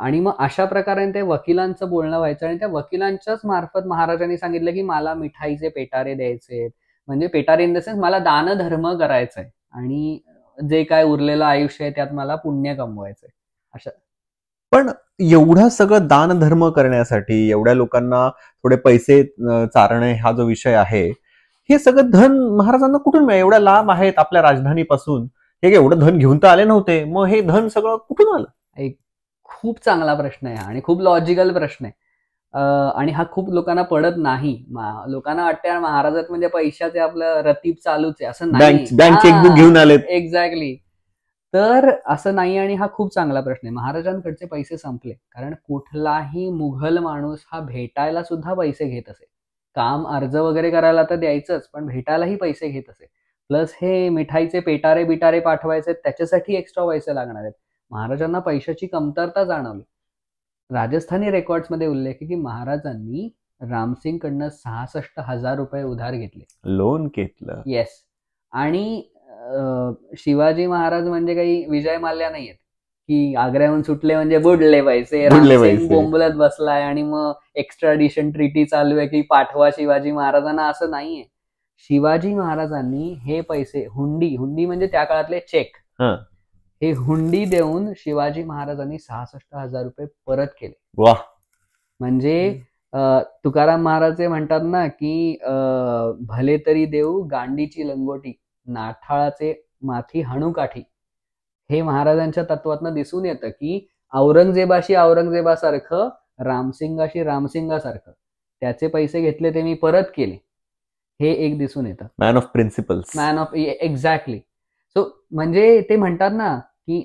आणि मग अशा प्रकारे ते वकिलांचं बोलणं व्हायचं आणि त्या वकिलांच्याच मार्फत महाराजांनी सांगितलं की मला मिठाईचे पेटारे द्यायचे म्हणजे पेटारे इन द सेन्स मला दानधर्म करायचंय आणि जे काय उरलेलं आयुष्य आहे त्यात मला पुण्य कमवायचंय अशा पण एवढं सगळं दानधर्म करण्यासाठी एवढ्या लोकांना थोडे पैसे चारणे हा जो विषय आहे हे सगळं धन महाराजांना कुठून मिळालं एवढा लांब आहेत आपल्या राजधानीपासून हे एवढं धन घेऊन तर आले नव्हते मग हे धन सगळं कुठून आलं एक खूप चांगला प्रश्न आहे आणि खूप लॉजिकल प्रश्न आहे आणि हा खूप लोकांना पडत नाही लोकांना वाटतं महाराजात म्हणजे पैशाचे आपलं रतीब चालूच आहे असं नाही बँक चेकबुक घेऊन आले एक्झॅक्टली तर असं नाही आणि हा खूप चांगला प्रश्न आहे महाराजांकडचे पैसे संपले कारण कुठलाही मुघल माणूस हा भेटायला सुद्धा पैसे घेत असे काम अर्ज वगैरे करायला तर द्यायचंच पण भेटायलाही पैसे घेत असे प्लस हे मिठाईचे पेटारे बिटारे पाठवायचे त्याच्यासाठी एक्स्ट्रा पैसे लागणार आहेत महाराजांना पैशाची कमतरता जाणवली राजस्थानी मध्ये उल्लेख आहे की महाराजांनी रामसिंगकडनं सहासष्ट हजार रुपये उधार घेतले लोन घेतलं येस आणि शिवाजी महाराज म्हणजे काही विजय माल्या नाहीयेत की आग्र्याहून सुटले म्हणजे बुडले पाहिजे बोंबलत बसलाय आणि मग एक्स्ट्रा डिशन ट्रिटी चालू आहे की पाठवा शिवाजी महाराजांना असं नाहीये शिवाजी महाराजांनी हे पैसे हुंडी हुंडी म्हणजे त्या काळातले चेक हे हुंडी देऊन शिवाजी महाराजांनी सहासष्ट हजार रुपये परत केले वा म्हणजे तुकाराम महाराज म्हणतात ना की भले तरी देऊ गांडीची लंगोटी नाठाळाचे माथी हणुकाठी हे महाराजांच्या तत्वातनं दिसून येतं की औरंगजेबाशी औरंगजेबासारखं रामसिंगाशी रामसिंगासारखं त्याचे पैसे घेतले ते मी परत केले हे एक दिसून येतं man of principle man of exactly so म्हणजे ते म्हणतात ना की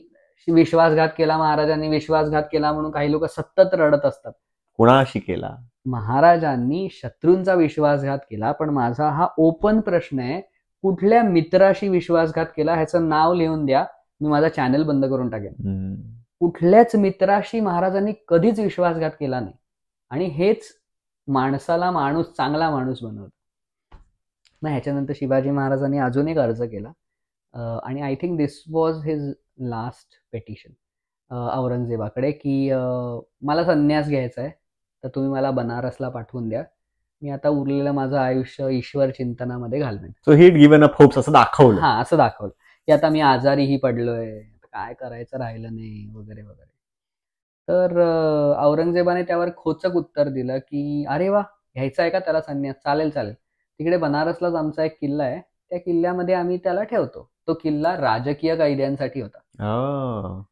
विश्वासघात केला महाराजांनी विश्वासघात केला म्हणून काही लोक सतत रडत असतात कुणाशी केला महाराजांनी शत्रूंचा विश्वासघात केला पण माझा हा ओपन प्रश्न आहे कुठल्या मित्राशी विश्वासघात केला ह्याचं नाव लिहून द्या मी माझा चॅनल बंद करून टाकेन कुठल्याच मित्राशी महाराजांनी कधीच विश्वासघात केला नाही आणि हेच माणसाला माणूस चांगला माणूस बनवत मग ह्याच्यानंतर शिवाजी महाराजांनी अजून एक अर्ज केला आणि I think this was his last petition औरंगजेबाकडे की मला संन्यास घ्यायचा आहे तर तुम्ही मला बनारसला पाठवून द्या मी आता उरलेलं माझं आयुष्य ईश्वर चिंतनामध्ये घालवेन so he'd given up hopes असं दाखवलं हा असं दाखवलं की आता मी आजारीही पडलोय काय करायचं राहिलं नाही वगैरे वगैरे तर औरंगजेबाने त्यावर खोचक उत्तर दिलं की अरे वा घ्यायचं आहे का त्याला संन्यास चालेल चालेल तिकडे बनारसलाच आमचा एक किल्ला आहे त्या किल्ल्यामध्ये आम्ही त्याला ठेवतो तो किल्ला राजकीय कैद्यांसाठी होता oh.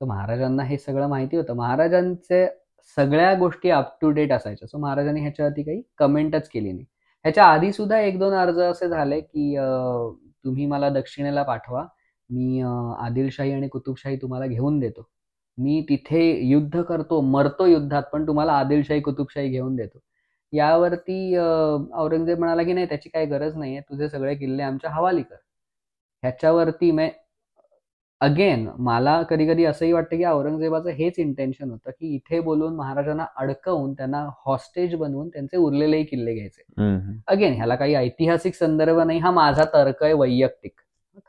तर महाराजांना हे सगळं माहिती होतं महाराजांचे सगळ्या गोष्टी अप टू डेट असायच्या सो महाराजांनी ह्याच्यावरती काही कमेंटच केली नाही ह्याच्या आधी सुद्धा एक दोन अर्ज असे झाले की तुम्ही मला दक्षिणेला पाठवा मी आदिलशाही आणि कुतुबशाही तुम्हाला घेऊन देतो मी तिथे युद्ध करतो मरतो युद्धात पण तुम्हाला आदिलशाही कुतुबशाही घेऊन देतो यावरती औरंगजेब म्हणाला की नाही त्याची काही गरज नाही आहे तुझे सगळे किल्ले आमच्या हवाली कर ह्याच्यावरती मी अगेन मला कधी कधी असंही वाटतं की औरंगजेबाचं हेच इंटेन्शन होतं की इथे बोलून महाराजांना अडकवून त्यांना हॉस्टेज बनवून त्यांचे उरलेलेही किल्ले घ्यायचे अगेन ह्याला काही ऐतिहासिक संदर्भ नाही हा माझा तर्क आहे वैयक्तिक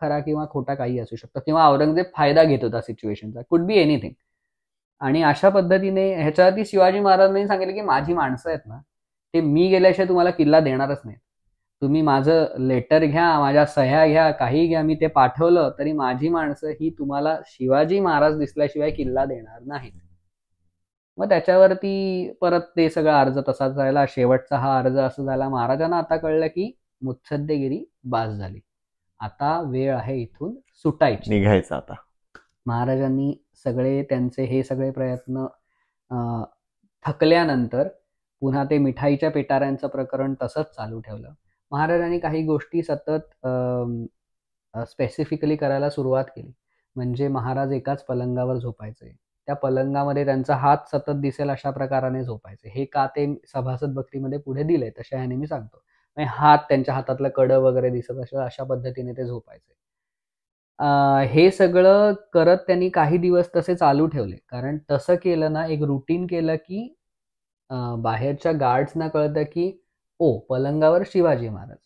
खरा किंवा खोटा काही असू शकतो किंवा औरंगजेब फायदा घेत होता सिच्युएशनचा कुड बी एनिथिंग आणि अशा पद्धतीने ह्याच्यावरती शिवाजी महाराजांनी सांगितलं की माझी माणसं आहेत ना ते मी गेल्याशिवाय तुम्हाला किल्ला देणारच नाही तुम्ही माझं लेटर घ्या माझ्या सह्या घ्या काही घ्या मी ते पाठवलं तरी माझी माणसं ही तुम्हाला शिवाजी महाराज दिसल्याशिवाय किल्ला देणार नाहीत मग त्याच्यावरती परत ते सगळा अर्ज तसाच झाला शेवटचा हा अर्ज असं झाला महाराजांना आता कळलं की मुत्सद्देगिरी बास झाली आता वेळ आहे इथून सुटायची निघायचं आता महाराजांनी सगळे त्यांचे हे सगळे प्रयत्न थकल्यानंतर पुन्हा ते मिठाईच्या पेटाऱ्यांचं प्रकरण तसंच चालू ठेवलं महाराजांनी काही गोष्टी सतत स्पेसिफिकली करायला सुरुवात केली म्हणजे महाराज एकाच पलंगावर झोपायचे त्या पलंगामध्ये त्यांचा हात सतत दिसेल अशा प्रकाराने झोपायचे हे का ते सभासद भक्तीमध्ये पुढे दिले तशा ह्याने मी सांगतो म्हणजे हात त्यांच्या हातातलं कडं वगैरे दिसत असेल अशा पद्धतीने ते झोपायचे हे सगळं करत त्यांनी काही दिवस तसे चालू ठेवले कारण तसं केलं ना एक रुटीन केलं की बाहेरच्या गार्ड्सना कळतं की ओ पलंगावर शिवाजी महाराज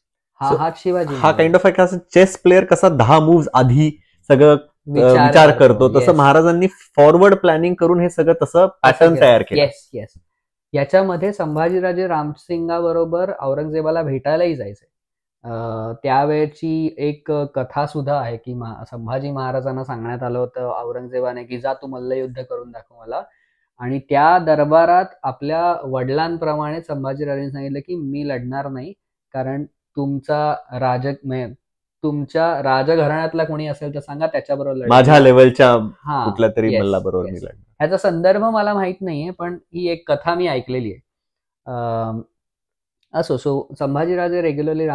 हा हा शिवाजी हा काइंड ऑफ एक असं चेस प्लेअर कसा दहा मूव्ह आधी सगळं विचार करतो तसं महाराजांनी फॉरवर्ड प्लॅनिंग करून हे सगळं तसं पॅटर्न तयार केलं येस येस याच्यामध्ये संभाजीराजे रामसिंगाबरोबर औरंगजेबाला भेटायलाही जायचे त्यावेळेची एक कथा सुद्धा आहे की संभाजी महाराजांना सांगण्यात आलं होतं औरंगजेबाने की जा तू मल्लयुद्ध करून दाखव मला आणि त्या दरबारात आपल्या वडिलांप्रमाणे संभाजीराजेंनी सांगितलं की मी लढणार नाही कारण तुमचा राज तुमच्या राजघराण्यातला कोणी असेल तर सांगा त्याच्याबरोबर माझ्या लेवलच्या कुठल्या तरी बरोबर ह्याचा संदर्भ मला माहित नाहीये पण ही एक कथा मी ऐकलेली आहे असो सो संभाजीराजे रेग्युलरली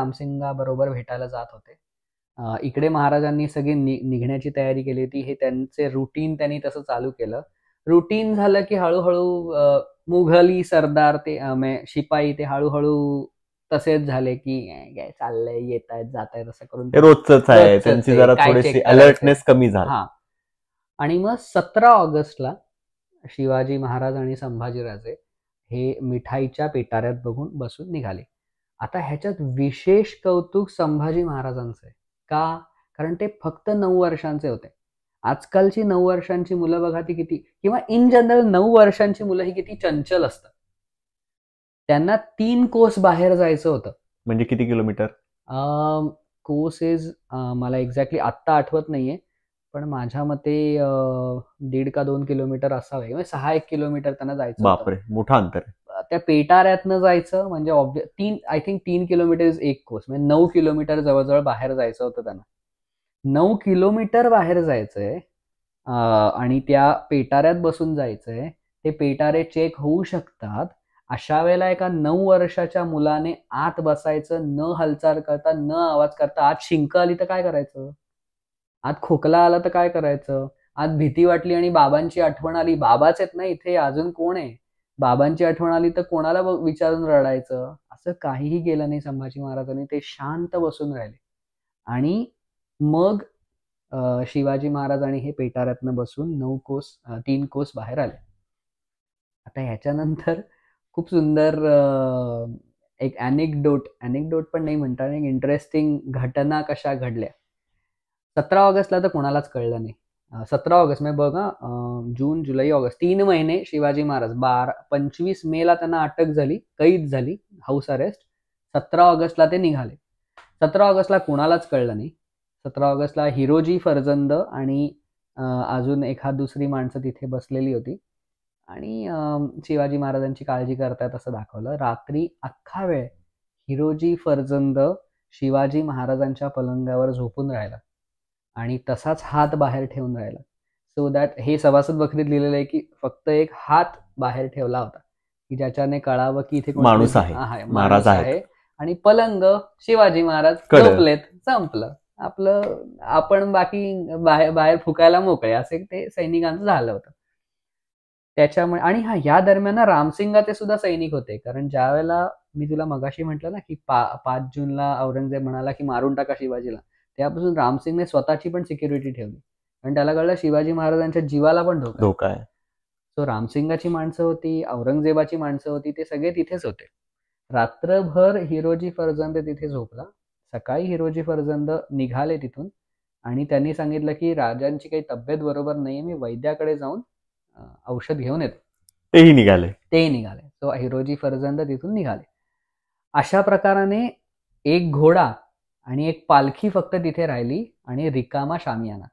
बरोबर भेटायला जात होते इकडे महाराजांनी सगळी निघण्याची तयारी केली होती हे त्यांचे रुटीन त्यांनी तसं चालू केलं रुटीन झालं की हळूहळू मुघली सरदार ते शिपाई ते हळूहळू तसेच झाले की काय चाललंय येत आहेत जात आहेत असं करून रोजच आहे त्यांची जरा अलर्टनेस कमी झाला आणि मग सतरा ऑगस्टला शिवाजी महाराज आणि संभाजीराजे हे मिठाईच्या पेटाऱ्यात बघून बसून निघाले आता ह्याच्यात विशेष कौतुक संभाजी महाराजांचं आहे का कारण ते फक्त नऊ वर्षांचे होते आजकालची नऊ वर्षांची मुलं बघा ती किती किंवा इन जनरल नऊ वर्षांची मुलं ही किती चंचल असतात त्यांना तीन कोस बाहेर जायचं होतं म्हणजे किती किलोमीटर कोस इज मला एक्झॅक्टली आत्ता आठवत नाहीये पण माझ्या मते दीड का दोन किलोमीटर असावे म्हणजे सहा एक किलोमीटर त्यांना जायचं बापरे मोठा अंतर त्या पेटाऱ्यातनं जायचं म्हणजे ऑब्वि तीन आय थिंक तीन किलोमीटर इज एक कोर्स म्हणजे नऊ किलोमीटर जवळजवळ बाहेर जायचं होतं त्यांना नऊ किलोमीटर बाहेर जायचंय आणि त्या पेटाऱ्यात बसून जायचंय ते पेटारे चेक होऊ शकतात अशा वेळेला एका नऊ वर्षाच्या मुलाने आत बसायचं न हालचाल करता न आवाज करता आत शिंक आली तर काय करायचं आत खोकला आला तर काय करायचं आत भीती वाटली आणि बाबांची आठवण आली बाबाच आहेत ना इथे अजून कोण आहे बाबांची आठवण आली तर कोणाला विचारून रडायचं असं काहीही गेलं नाही संभाजी महाराजांनी ते शांत बसून राहिले आणि मग शिवाजी महाराज आणि हे पेटाऱ्यातनं बसून नऊ कोस तीन कोस बाहेर आले आता ह्याच्यानंतर खूप सुंदर एक अॅनिकडोट डोट पण नाही म्हणता एक इंटरेस्टिंग घटना कशा घडल्या सतरा ऑगस्टला तर कोणालाच कळलं नाही सतरा ऑगस्ट म्हणजे बघा जून जुलै ऑगस्ट तीन महिने शिवाजी महाराज बारा पंचवीस मेला त्यांना अटक झाली कैद झाली हाऊस अरेस्ट सतरा ऑगस्टला ते निघाले सतरा ऑगस्टला कोणालाच कळलं नाही सतरा ऑगस्टला हिरोजी फरजंद आणि अजून एखाद दुसरी माणसं तिथे बसलेली होती आणि शिवाजी महाराजांची काळजी करतायत असं दाखवलं रात्री अख्खा वेळ हिरोजी फरजंद शिवाजी महाराजांच्या पलंगावर झोपून राहिला आणि तसाच हात बाहेर ठेवून राहिला सो दॅट हे सभासद बकरीत लिहिलेलं आहे की फक्त एक हात बाहेर ठेवला होता की ज्याच्याने कळावं की इथे माणूस आहे महाराज आहे आणि पलंग शिवाजी महाराज झोपलेत संपलं आपलं आपण बाकी बाहेर बाहेर फुकायला मोकळे असे ते सैनिकांचं झालं होतं त्याच्यामुळे आणि हा या दरम्यान रामसिंगा ते सुद्धा सैनिक होते कारण ज्या वेळेला मी तुला मगाशी म्हटलं ना की पा पाच जूनला औरंगजेब म्हणाला की मारून टाका शिवाजीला त्यापासून रामसिंगने स्वतःची पण सिक्युरिटी ठेवली आणि त्याला कळलं शिवाजी महाराजांच्या जीवाला पण धोका आहे रामसिंगाची माणसं होती औरंगजेबाची माणसं होती ते सगळे तिथेच होते रात्रभर हिरोजी फरजंद तिथे झोपला सकाळी हिरोजी फरजंद निघाले तिथून आणि त्यांनी सांगितलं की राजांची काही तब्येत बरोबर नाही मी वैद्याकडे जाऊन औषध घेऊन येतो तेही निघाले तेही निघाले सो हिरोजी फरजंद तिथून निघाले अशा प्रकाराने एक घोडा आणि एक पालखी फक्त तिथे राहिली आणि रिकामा शामियाना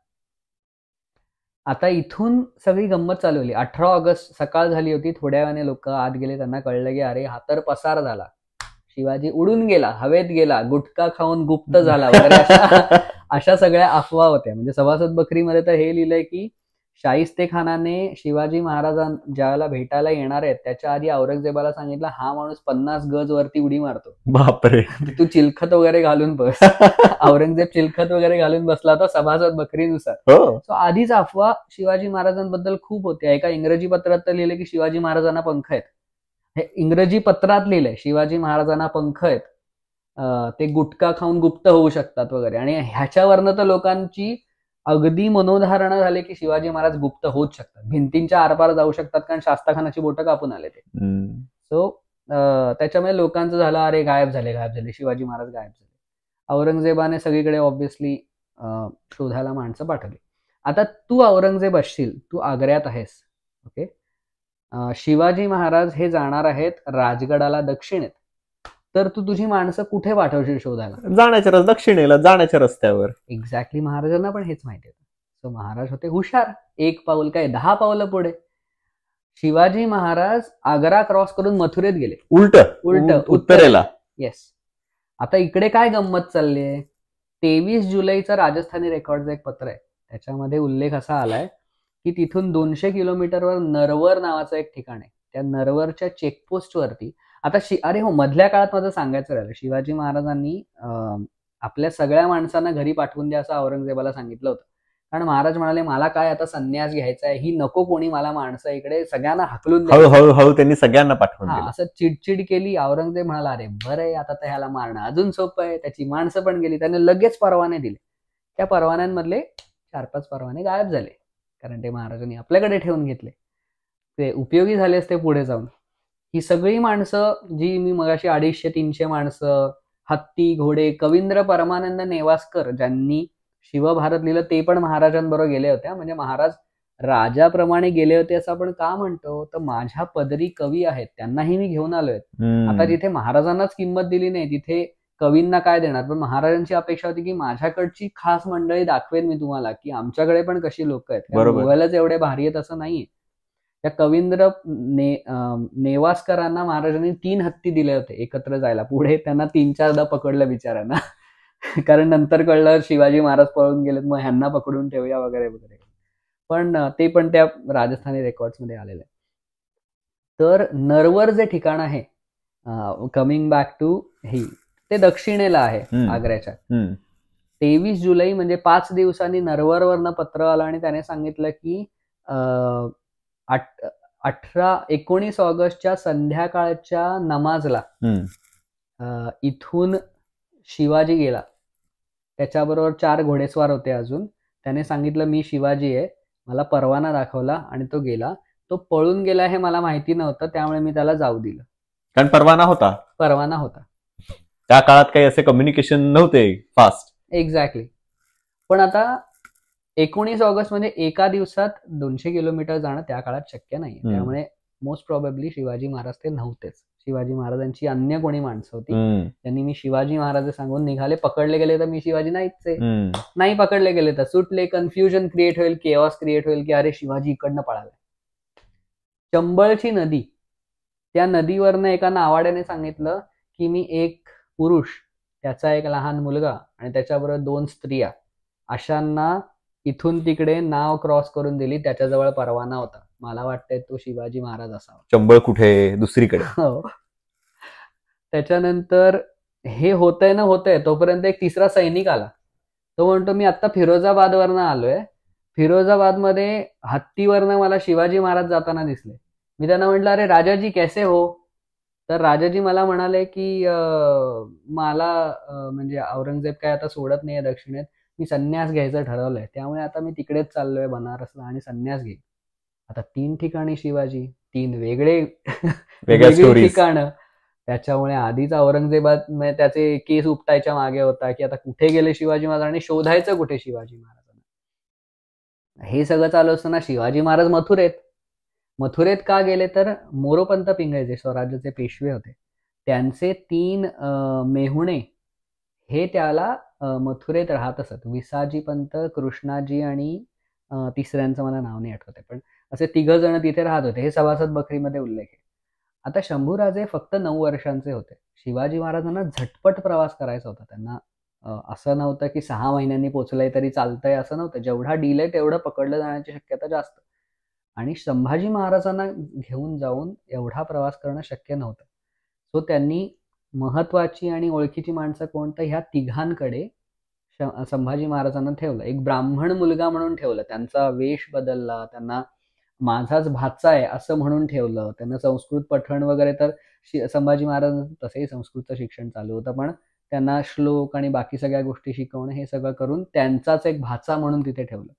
आता इथून सगळी गंमत चालवली अठरा ऑगस्ट सकाळ झाली होती थोड्या वेळाने लोक आत गेले त्यांना कळलं की अरे हा तर पसार झाला शिवाजी उडून गेला हवेत गेला गुटखा खाऊन गुप्त [laughs] झाला वगैरे अशा सगळ्या अफवा होत्या म्हणजे सभासद बकरीमध्ये तर हे लिहिलंय की शाहिस्ते खानाने शिवाजी महाराजां ज्याला भेटायला येणार आहेत त्याच्या आधी औरंगजेबाला सांगितलं हा माणूस पन्नास गज वरती उडी मारतो बापरे तू चिलखत वगैरे घालून बस [laughs] औरंगजेब चिलखत वगैरे घालून बसला होता सभासद बकरीनुसार सो हो. आधीच अफवा शिवाजी महाराजांबद्दल खूप होत्या एका इंग्रजी पत्रात तर लिहिले की शिवाजी महाराजांना पंख आहेत हे इंग्रजी पत्रात लिहिलंय शिवाजी महाराजांना पंख आहेत ते गुटखा खाऊन गुप्त होऊ शकतात वगैरे आणि ह्याच्यावरनं तर लोकांची अगदी मनोधारणा झाली की शिवाजी महाराज गुप्त होऊच शकतात भिंतींच्या आरपार जाऊ शकतात कारण शास्ताखानाची बोटं कापून आले ते सो त्याच्यामुळे लोकांचं झालं अरे गायब झाले गायब झाले शिवाजी महाराज गायब झाले औरंगजेबाने सगळीकडे ऑब्व्हियसली शोधायला माणसं पाठवली आता तू औरंगजेब असशील तू आग्र्यात आहेस ओके शिवाजी महाराज हे जाणार आहेत राजगडाला दक्षिणेत तर तू तुझी माणसं कुठे पाठवशील शोधायला जाण्याच्या दक्षिणेला जाण्याच्या रस्त्यावर एक्झॅक्टली महाराजांना पण हेच माहिती होतं सो महाराज होते हुशार एक पाऊल काय दहा पावलं पुढे शिवाजी महाराज आग्रा क्रॉस करून मथुरेत गेले उलट उलट उत्तरेला येस आता इकडे काय गंमत चालली आहे तेवीस जुलैचा राजस्थानी रेकॉर्डचं एक पत्र आहे त्याच्यामध्ये उल्लेख असा आलाय की तिथून दोनशे किलोमीटरवर नरवर नावाचं एक ठिकाण आहे त्या नरवरच्या चेकपोस्टवरती आता शि अरे हो मधल्या काळात माझं सांगायचं राहिलं शिवाजी महाराजांनी आपल्या सगळ्या माणसांना घरी पाठवून द्या असं औरंगजेबाला सांगितलं होतं कारण महाराज म्हणाले मला काय आता संन्यास घ्यायचा आहे ही नको कोणी मला माणसं इकडे सगळ्यांना हकलून हळूहळू त्यांनी सगळ्यांना पाठवून असं चिडचिड केली औरंगजेब म्हणाला अरे बरं आता तर ह्याला मारणं अजून सोपं आहे त्याची माणसं पण गेली त्याने लगेच परवाने दिले त्या परवान्यांमधले चार पाच परवाने गायब झाले कारण ते महाराजांनी आपल्याकडे ठेवून घेतले ते उपयोगी झाले असते पुढे जाऊन ही सगळी माणसं जी मी मगाशी अडीचशे तीनशे माणसं हत्ती घोडे कवींद्र परमानंद नेवासकर ज्यांनी शिवभारत लिहिलं ते पण महाराजांबरोबर गेले होते म्हणजे महाराज राजाप्रमाणे गेले होते असं आपण का म्हणतो तर माझ्या पदरी कवी आहेत त्यांनाही मी घेऊन आलोय आता जिथे महाराजांनाच किंमत दिली नाही तिथे कवींना काय देणार पण महाराजांची अपेक्षा होती की माझ्याकडची खास मंडळी दाखवेन मी तुम्हाला की आमच्याकडे पण कशी लोक आहेत गोव्यालाच एवढे भारी आहेत असं नाहीये त्या कवींद्र ने नेवासकरांना महाराजांनी तीन हत्ती दिले होते एकत्र जायला पुढे त्यांना तीन चारदा पकडलं बिचाऱ्यांना [laughs] कारण नंतर कळलं शिवाजी महाराज पळून गेलेत मग ह्यांना पकडून ठेवूया वगैरे वगैरे पण ते पण त्या राजस्थानी रेकॉर्ड्स मध्ये आलेले तर नरवर जे ठिकाण आहे कमिंग बॅक टू ही ते दक्षिणेला आहे आग्र्याच्या तेवीस जुलै म्हणजे पाच दिवसांनी नरवरवरनं पत्र आलं आणि त्याने सांगितलं की अठरा एकोणीस ऑगस्टच्या संध्याकाळच्या नमाजला इथून शिवाजी गेला त्याच्याबरोबर चार घोडेस्वार होते अजून त्याने सांगितलं मी शिवाजी आहे मला परवाना दाखवला आणि तो गेला तो पळून गेला हे मला माहिती नव्हतं त्यामुळे मी त्याला जाऊ दिलं कारण परवाना होता परवाना होता त्या काळात काही असे कम्युनिकेशन नव्हते फास्ट एक्झॅक्टली पण आता एकोणीस ऑगस्ट मध्ये एका दिवसात दोनशे किलोमीटर जाणं त्या काळात शक्य नाही त्यामुळे मोस्ट प्रॉबेबली शिवाजी महाराज ते नव्हतेच शिवाजी महाराजांची अन्य कोणी माणसं होती त्यांनी मी शिवाजी महाराज सांगून निघाले पकडले गेले तर मी शिवाजी नाहीच आहे नाही पकडले गेले तर सुटले कन्फ्युजन क्रिएट होईल केवास क्रिएट होईल की अरे शिवाजी इकडनं पळाला चंबळची नदी त्या नदीवरनं एका नावाड्याने सांगितलं की मी एक पुरुष त्याचा एक लहान मुलगा आणि त्याच्याबरोबर दोन स्त्रिया अशांना इथून तिकडे नाव क्रॉस करून दिली त्याच्याजवळ परवाना होता मला वाटतंय तो शिवाजी महाराज असावा चंबळ कुठे दुसरीकडे हो. त्याच्यानंतर हे होतंय ना होतंय तोपर्यंत एक तिसरा सैनिक आला तो म्हणतो मी आता फिरोजाबाद वरनं आलोय फिरोजाबाद मध्ये हत्तीवरनं मला शिवाजी महाराज जाताना दिसले मी त्यांना म्हटलं अरे राजाजी कॅसे हो तर राजाजी मला म्हणाले की मला म्हणजे औरंगजेब काय आता सोडत नाही आहे दक्षिणेत मी संन्यास घ्यायचं ठरवलंय त्यामुळे आता मी तिकडेच चाललोय बनारसला आणि संन्यास घे आता तीन ठिकाणी शिवाजी तीन वेगळे [laughs] वेगळी ठिकाण त्याच्यामुळे आधीच औरंगजेबात म्हणजे त्याचे केस उपटायच्या मागे होता की आता कुठे गेले शिवाजी महाराज आणि शोधायचं कुठे शिवाजी महाराजांना हे सगळं चालू असताना शिवाजी महाराज मथुरेत मथुरेत का गेले तर मोरोपंत पिंगळे जे स्वराज्याचे पेशवे होते त्यांचे तीन मेहुणे हे त्याला मथुरेत राहत असत विसाजी पंत कृष्णाजी आणि तिसऱ्यांचं मला नाव नाही आठवते पण असे तिघ जण तिथे राहत होते हे सभासद बकरीमध्ये उल्लेख आहे आता शंभूराजे फक्त नऊ वर्षांचे होते शिवाजी महाराजांना झटपट प्रवास करायचा होता त्यांना असं नव्हतं की सहा महिन्यांनी पोचलंय तरी चालतंय असं नव्हतं जेवढा डील आहे तेवढं पकडलं जाण्याची शक्यता जास्त आणि संभाजी महाराजांना घेऊन जाऊन एवढा प्रवास करणं शक्य नव्हतं सो त्यांनी महत्वाची आणि ओळखीची माणसं कोणतं ह्या तिघांकडे संभाजी महाराजांना ठेवलं एक ब्राह्मण मुलगा म्हणून ठेवलं त्यांचा वेश बदलला त्यांना माझाच भाचा आहे असं म्हणून ठेवलं त्यांना संस्कृत पठण वगैरे तर संभाजी महाराज तसंही संस्कृतचं शिक्षण चालू होतं पण त्यांना श्लोक आणि बाकी सगळ्या गोष्टी शिकवणं हे सगळं करून त्यांचाच एक भाचा म्हणून तिथे ठेवलं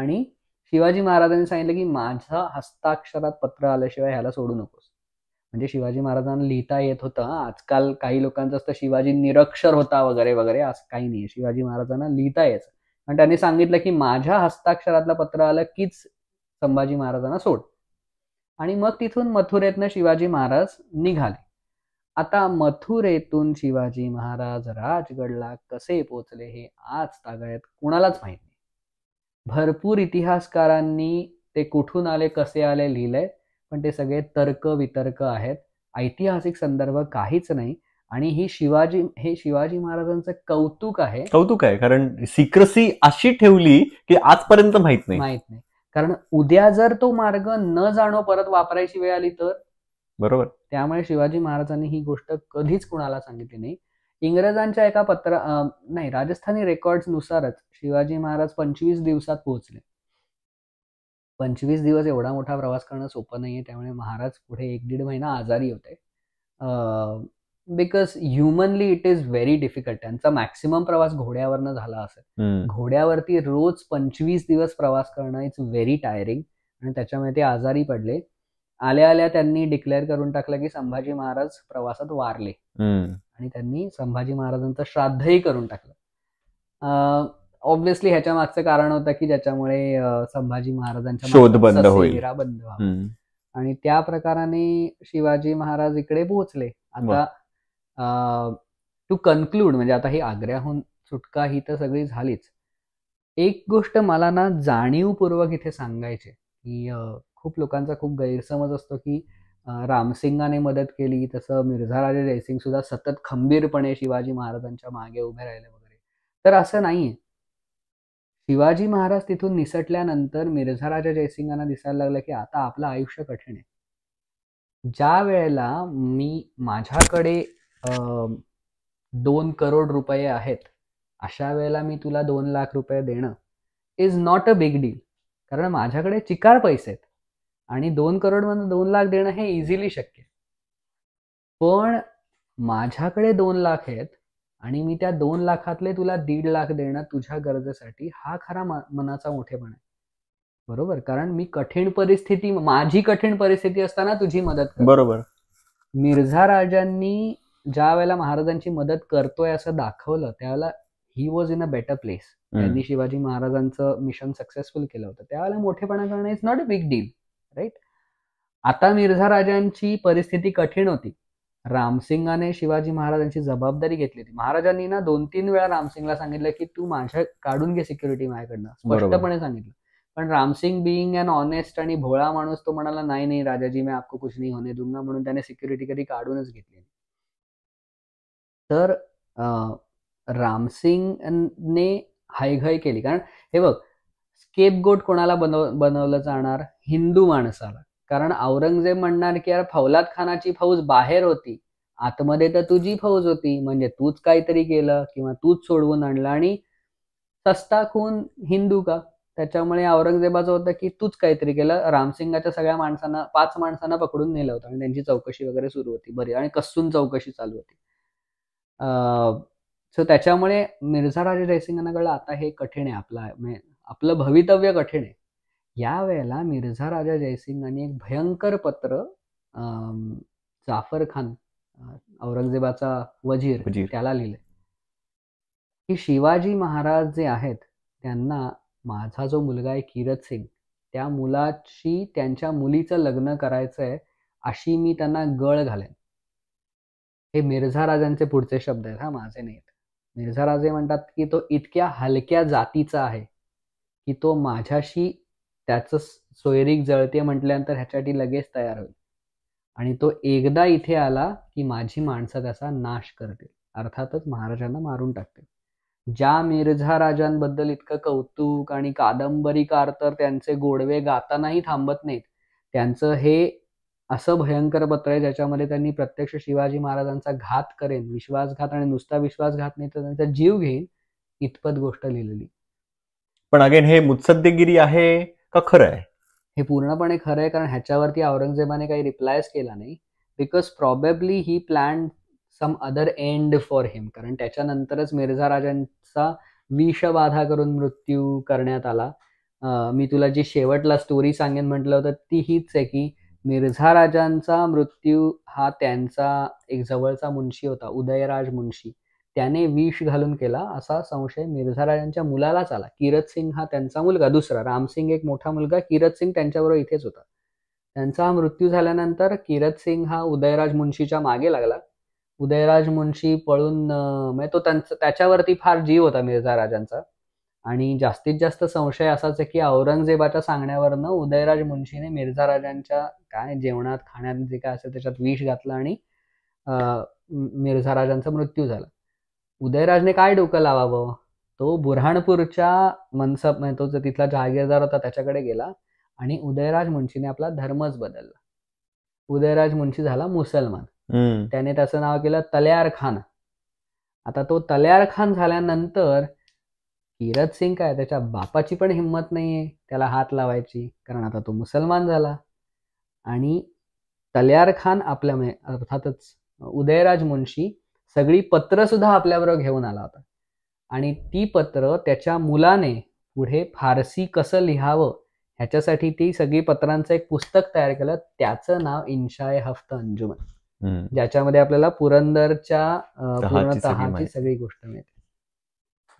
आणि शिवाजी महाराजांनी सांगितलं की माझ्या हस्ताक्षरात पत्र आल्याशिवाय ह्याला सोडू नकोस म्हणजे शिवाजी महाराजांना लिहिता येत होतं आजकाल काही लोकांचं असतं शिवाजी निरक्षर होता वगैरे वगैरे असं काही नाही शिवाजी महाराजांना लिहिता येत आणि त्यांनी सांगितलं की माझ्या हस्ताक्षरातलं पत्र आलं कीच संभाजी महाराजांना सोड आणि मग तिथून मथुरेतनं शिवाजी महाराज निघाले आता मथुरेतून शिवाजी महाराज राजगडला कसे पोचले हे आज तागायत कुणालाच माहिती भरपूर इतिहासकारांनी ते कुठून आले कसे आले लिहिलंय पण ते सगळे तर्क वितर्क आहेत ऐतिहासिक संदर्भ काहीच नाही आणि ही शिवाजी हे शिवाजी महाराजांचं कौतुक आहे कौतुक आहे कारण सिक्रसी अशी ठेवली की आजपर्यंत माहित नाही माहित नाही कारण उद्या जर तो मार्ग न जाणो परत वापरायची वेळ आली तर बरोबर त्यामुळे शिवाजी महाराजांनी ही गोष्ट कधीच कुणाला सांगितली नाही इंग्रजांच्या एका पत्र नाही राजस्थानी नुसारच शिवाजी महाराज पंचवीस दिवसात पोहोचले पंचवीस दिवस एवढा मोठा प्रवास करणं सोपं नाहीये त्यामुळे महाराज पुढे एक दीड महिना आजारी होते because humanly it is very difficult त्यांचा मॅक्सिमम प्रवास घोड्यावरनं झाला असेल घोड्यावरती रोज पंचवीस दिवस प्रवास करणं इट्स व्हेरी टायरिंग आणि त्याच्यामुळे ते आजारी पडले आल्या आल्या त्यांनी डिक्लेअर करून टाकलं की संभाजी महाराज प्रवासात वारले आणि त्यांनी संभाजी महाराजांचं श्राद्धही करून टाकलं ऑब्व्हियसली ह्याच्या मागचं कारण होतं की ज्याच्यामुळे संभाजी महाराजांच्या शोध बंद बंद आणि त्या प्रकाराने शिवाजी महाराज इकडे पोहोचले आता टू कन्क्लूड म्हणजे आता ही आग्र्याहून सुटका ही तर सगळी झालीच एक गोष्ट मला ना जाणीवपूर्वक इथे सांगायचे की खूप लोकांचा खूप गैरसमज असतो की रामसिंगाने मदत केली तसं मिर्झा राजे जयसिंग सुद्धा सतत खंबीरपणे शिवाजी महाराजांच्या मागे उभे राहिले वगैरे तर असं नाहीये शिवाजी महाराज तिथून निसटल्यानंतर मिर्झा राजा जयसिंगांना दिसायला लागलं की आता आपलं आयुष्य कठीण आहे ज्या वेळेला मी माझ्याकडे दोन करोड रुपये आहेत अशा वेळेला मी तुला दोन लाख रुपये देणं is not a big deal कारण माझ्याकडे चिकार पैसे आहेत आणि दोन करोडमधून दोन लाख देणं हे इझिली शक्य पण माझ्याकडे दोन लाख आहेत आणि मी त्या दोन लाखातले तुला दीड लाख देणं तुझ्या गरजेसाठी हा खरा मनाचा मोठेपणा आहे बरोबर कारण मी कठीण परिस्थिती माझी कठीण परिस्थिती असताना तुझी मदत बरोबर मिर्झा राजांनी ज्या वेळेला महाराजांची मदत करतोय असं दाखवलं त्यावेळेला he was in a better place त्यांनी शिवाजी महाराजांचं मिशन सक्सेसफुल केलं होतं त्यावेळेला मोठेपणा करणं is not a big deal right आता मिर्झा राजांची परिस्थिती कठीण होती रामसिंगाने शिवाजी महाराजांची जबाबदारी घेतली होती महाराजांनी ना दोन तीन वेळा रामसिंगला सांगितलं की तू माझ्या काढून घे सिक्युरिटी माझ्याकडनं स्पष्टपणे सांगितलं पण रामसिंग बिईंग अँड ऑनेस्ट आणि भोळा माणूस तो म्हणाला नाही नाही राजाजी मी आपको कुछ नाही होणे दूंगा म्हणून त्याने सिक्युरिटी कधी काढूनच घेतली तर रामसिंगने हायघाय केली कारण हे बघ स्केप गोट कोणाला बनव बनवलं जाणार हिंदू माणसाला कारण औरंगजेब म्हणणार की यार फौलाद खानाची फौज बाहेर होती आतमध्ये तर तुझी फौज होती म्हणजे तूच काहीतरी केलं किंवा तूच सोडवून आणलं आणि सस्ता खून हिंदू का त्याच्यामुळे औरंगजेबाचं होतं की तूच काहीतरी केलं रामसिंगाच्या सगळ्या माणसांना पाच माणसांना पकडून नेलं होतं आणि त्यांची चौकशी वगैरे सुरू होती बरी आणि कसून चौकशी चालू होती सो त्याच्यामुळे मिर्झा राजे जयसिंगांना कळलं आता हे कठीण आहे आपला आपलं भवितव्य कठीण आहे यावेळेला मिर्झा राजा जयसिंगांनी एक भयंकर पत्र जाफर खान औरंगजेबाचा वजीर, त्याला लिहिलंय की शिवाजी महाराज जे आहेत त्यांना माझा जो मुलगा आहे किरत सिंग त्या मुलाशी त्यांच्या मुलीचं लग्न करायचं आहे अशी मी त्यांना गळ घालेन हे मिर्झा राजांचे पुढचे शब्द आहेत हा माझे नाहीत मिर्झा राजे म्हणतात की तो इतक्या हलक्या जातीचा आहे की तो माझ्याशी त्याचं सोयरीक जळते म्हटल्यानंतर ह्याच्यासाठी लगेच तयार होईल आणि तो एकदा इथे आला की माझी माणसं त्याचा नाश करतील अर्थातच महाराजांना मारून टाकतील ज्या मिर्झा राजांबद्दल इतकं कौतुक आणि कादंबरीकार तर त्यांचे गोडवे गातानाही थांबत नाहीत त्यांचं हे असं भयंकर पत्र आहे ज्याच्यामध्ये त्यांनी प्रत्यक्ष शिवाजी महाराजांचा घात करेन विश्वासघात आणि नुसता विश्वासघात नाही तर त्यांचा जीव घेईन इतपत गोष्ट लिहिलेली पण अगेन हे मुत्सद्देगिरी आहे का खरं आहे हे पूर्णपणे खरं आहे कारण ह्याच्यावरती औरंगजेबाने काही रिप्लायच केला नाही because probably he plan some other end for him कारण त्याच्यानंतरच मिर्झा राजांचा बाधा करून मृत्यू करण्यात आला मी तुला जी शेवटला स्टोरी सांगेन म्हटलं होतं ती हीच आहे की मिर्झा राजांचा मृत्यू हा त्यांचा एक जवळचा मुन्शी होता उदयराज मुंशी त्याने विष घालून केला असा संशय मिर्झा राजांच्या मुलालाच आला किरत सिंग हा त्यांचा मुलगा दुसरा रामसिंग एक मोठा मुलगा किरत सिंग त्यांच्याबरोबर इथेच होता त्यांचा हा मृत्यू झाल्यानंतर किरत सिंग हा उदयराज मुन्शीच्या मागे लागला उदयराज मुंशी पळून म्हणजे तो त्यांचा त्याच्यावरती फार जीव होता मिर्झा राजांचा आणि जास्तीत जास्त संशय असाच आहे की औरंगजेबाच्या सांगण्यावरनं उदयराज मुंशीने मिर्झा राजांच्या काय जेवणात खाण्यात जे काय असेल त्याच्यात विष घातलं आणि मिर्झा राजांचा मृत्यू झाला उदयराजने काय डोकं लावावं तो बुऱ्हाणपूरच्या मनसब म्हणजे तो जो तिथला जहागीरदार होता त्याच्याकडे गेला आणि उदयराज मुंशीने आपला धर्मच बदलला उदयराज मुंशी झाला मुसलमान त्याने त्याचं नाव केलं तल्यार खान आता तो तल्यार खान झाल्यानंतर किरत सिंग काय त्याच्या बापाची पण हिंमत नाहीये त्याला हात लावायची कारण आता तो मुसलमान झाला आणि तल्यार खान आपल्या म्हणजे अर्थातच उदयराज मुंशी सगळी पत्र सुद्धा आपल्याबरोबर घेऊन आला होता आणि ती पत्र त्याच्या मुलाने पुढे फारसी कसं लिहावं ह्याच्यासाठी ती सगळी पत्रांचं एक पुस्तक तयार केलं त्याचं नाव इन्शाय हफ्त अंजुमन ज्याच्यामध्ये आपल्याला पुरंदरच्या पूर्णतःची सगळी गोष्ट मिळते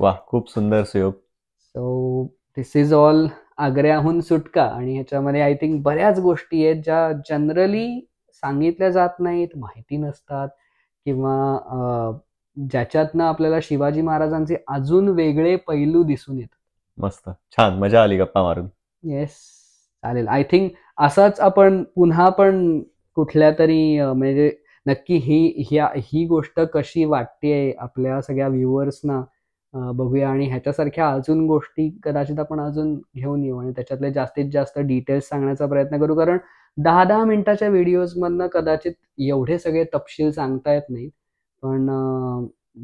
वा खूप सुंदर Suyog so this is all आग्र्याहून सुटका आणि ह्याच्यामध्ये आय थिंक बऱ्याच गोष्टी आहेत ज्या जनरली सांगितल्या जात नाहीत माहिती नसतात किंवा ज्याच्यातनं आपल्याला शिवाजी महाराजांचे अजून वेगळे पैलू दिसून येतात मस्त छान मजा आली गप्पा मारून येस चालेल आय थिंक असाच आपण पुन्हा पण कुठल्या तरी म्हणजे नक्की ही ह्या ही गोष्ट कशी वाटते आपल्या सगळ्या व्ह्युअर्सना बघूया आणि ह्याच्यासारख्या अजून गोष्टी कदाचित आपण अजून घेऊन येऊ आणि त्याच्यातले जास्तीत जास्त डिटेल्स सांगण्याचा प्रयत्न करू कारण दहा दहा मिनिटाच्या व्हिडिओजमधनं कदाचित एवढे सगळे तपशील सांगता येत नाहीत पण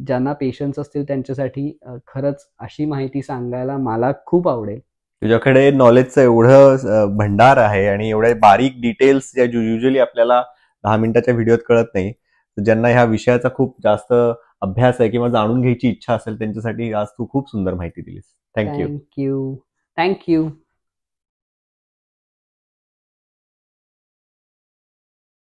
ज्यांना पेशन्स असतील त्यांच्यासाठी खरंच अशी माहिती सांगायला मला खूप आवडेल तुझ्याकडे नॉलेजचं एवढं भंडार आहे आणि एवढे बारीक डिटेल्स ज्या युजली आपल्याला दहा मिनिटाच्या व्हिडिओत कळत नाही ज्यांना ह्या विषयाचा खूप जास्त अभ्यास आहे किंवा जाणून घ्यायची इच्छा असेल त्यांच्यासाठी आज तू खूप सुंदर माहिती दिलीस थँक्यू थँक्यू थँक्यू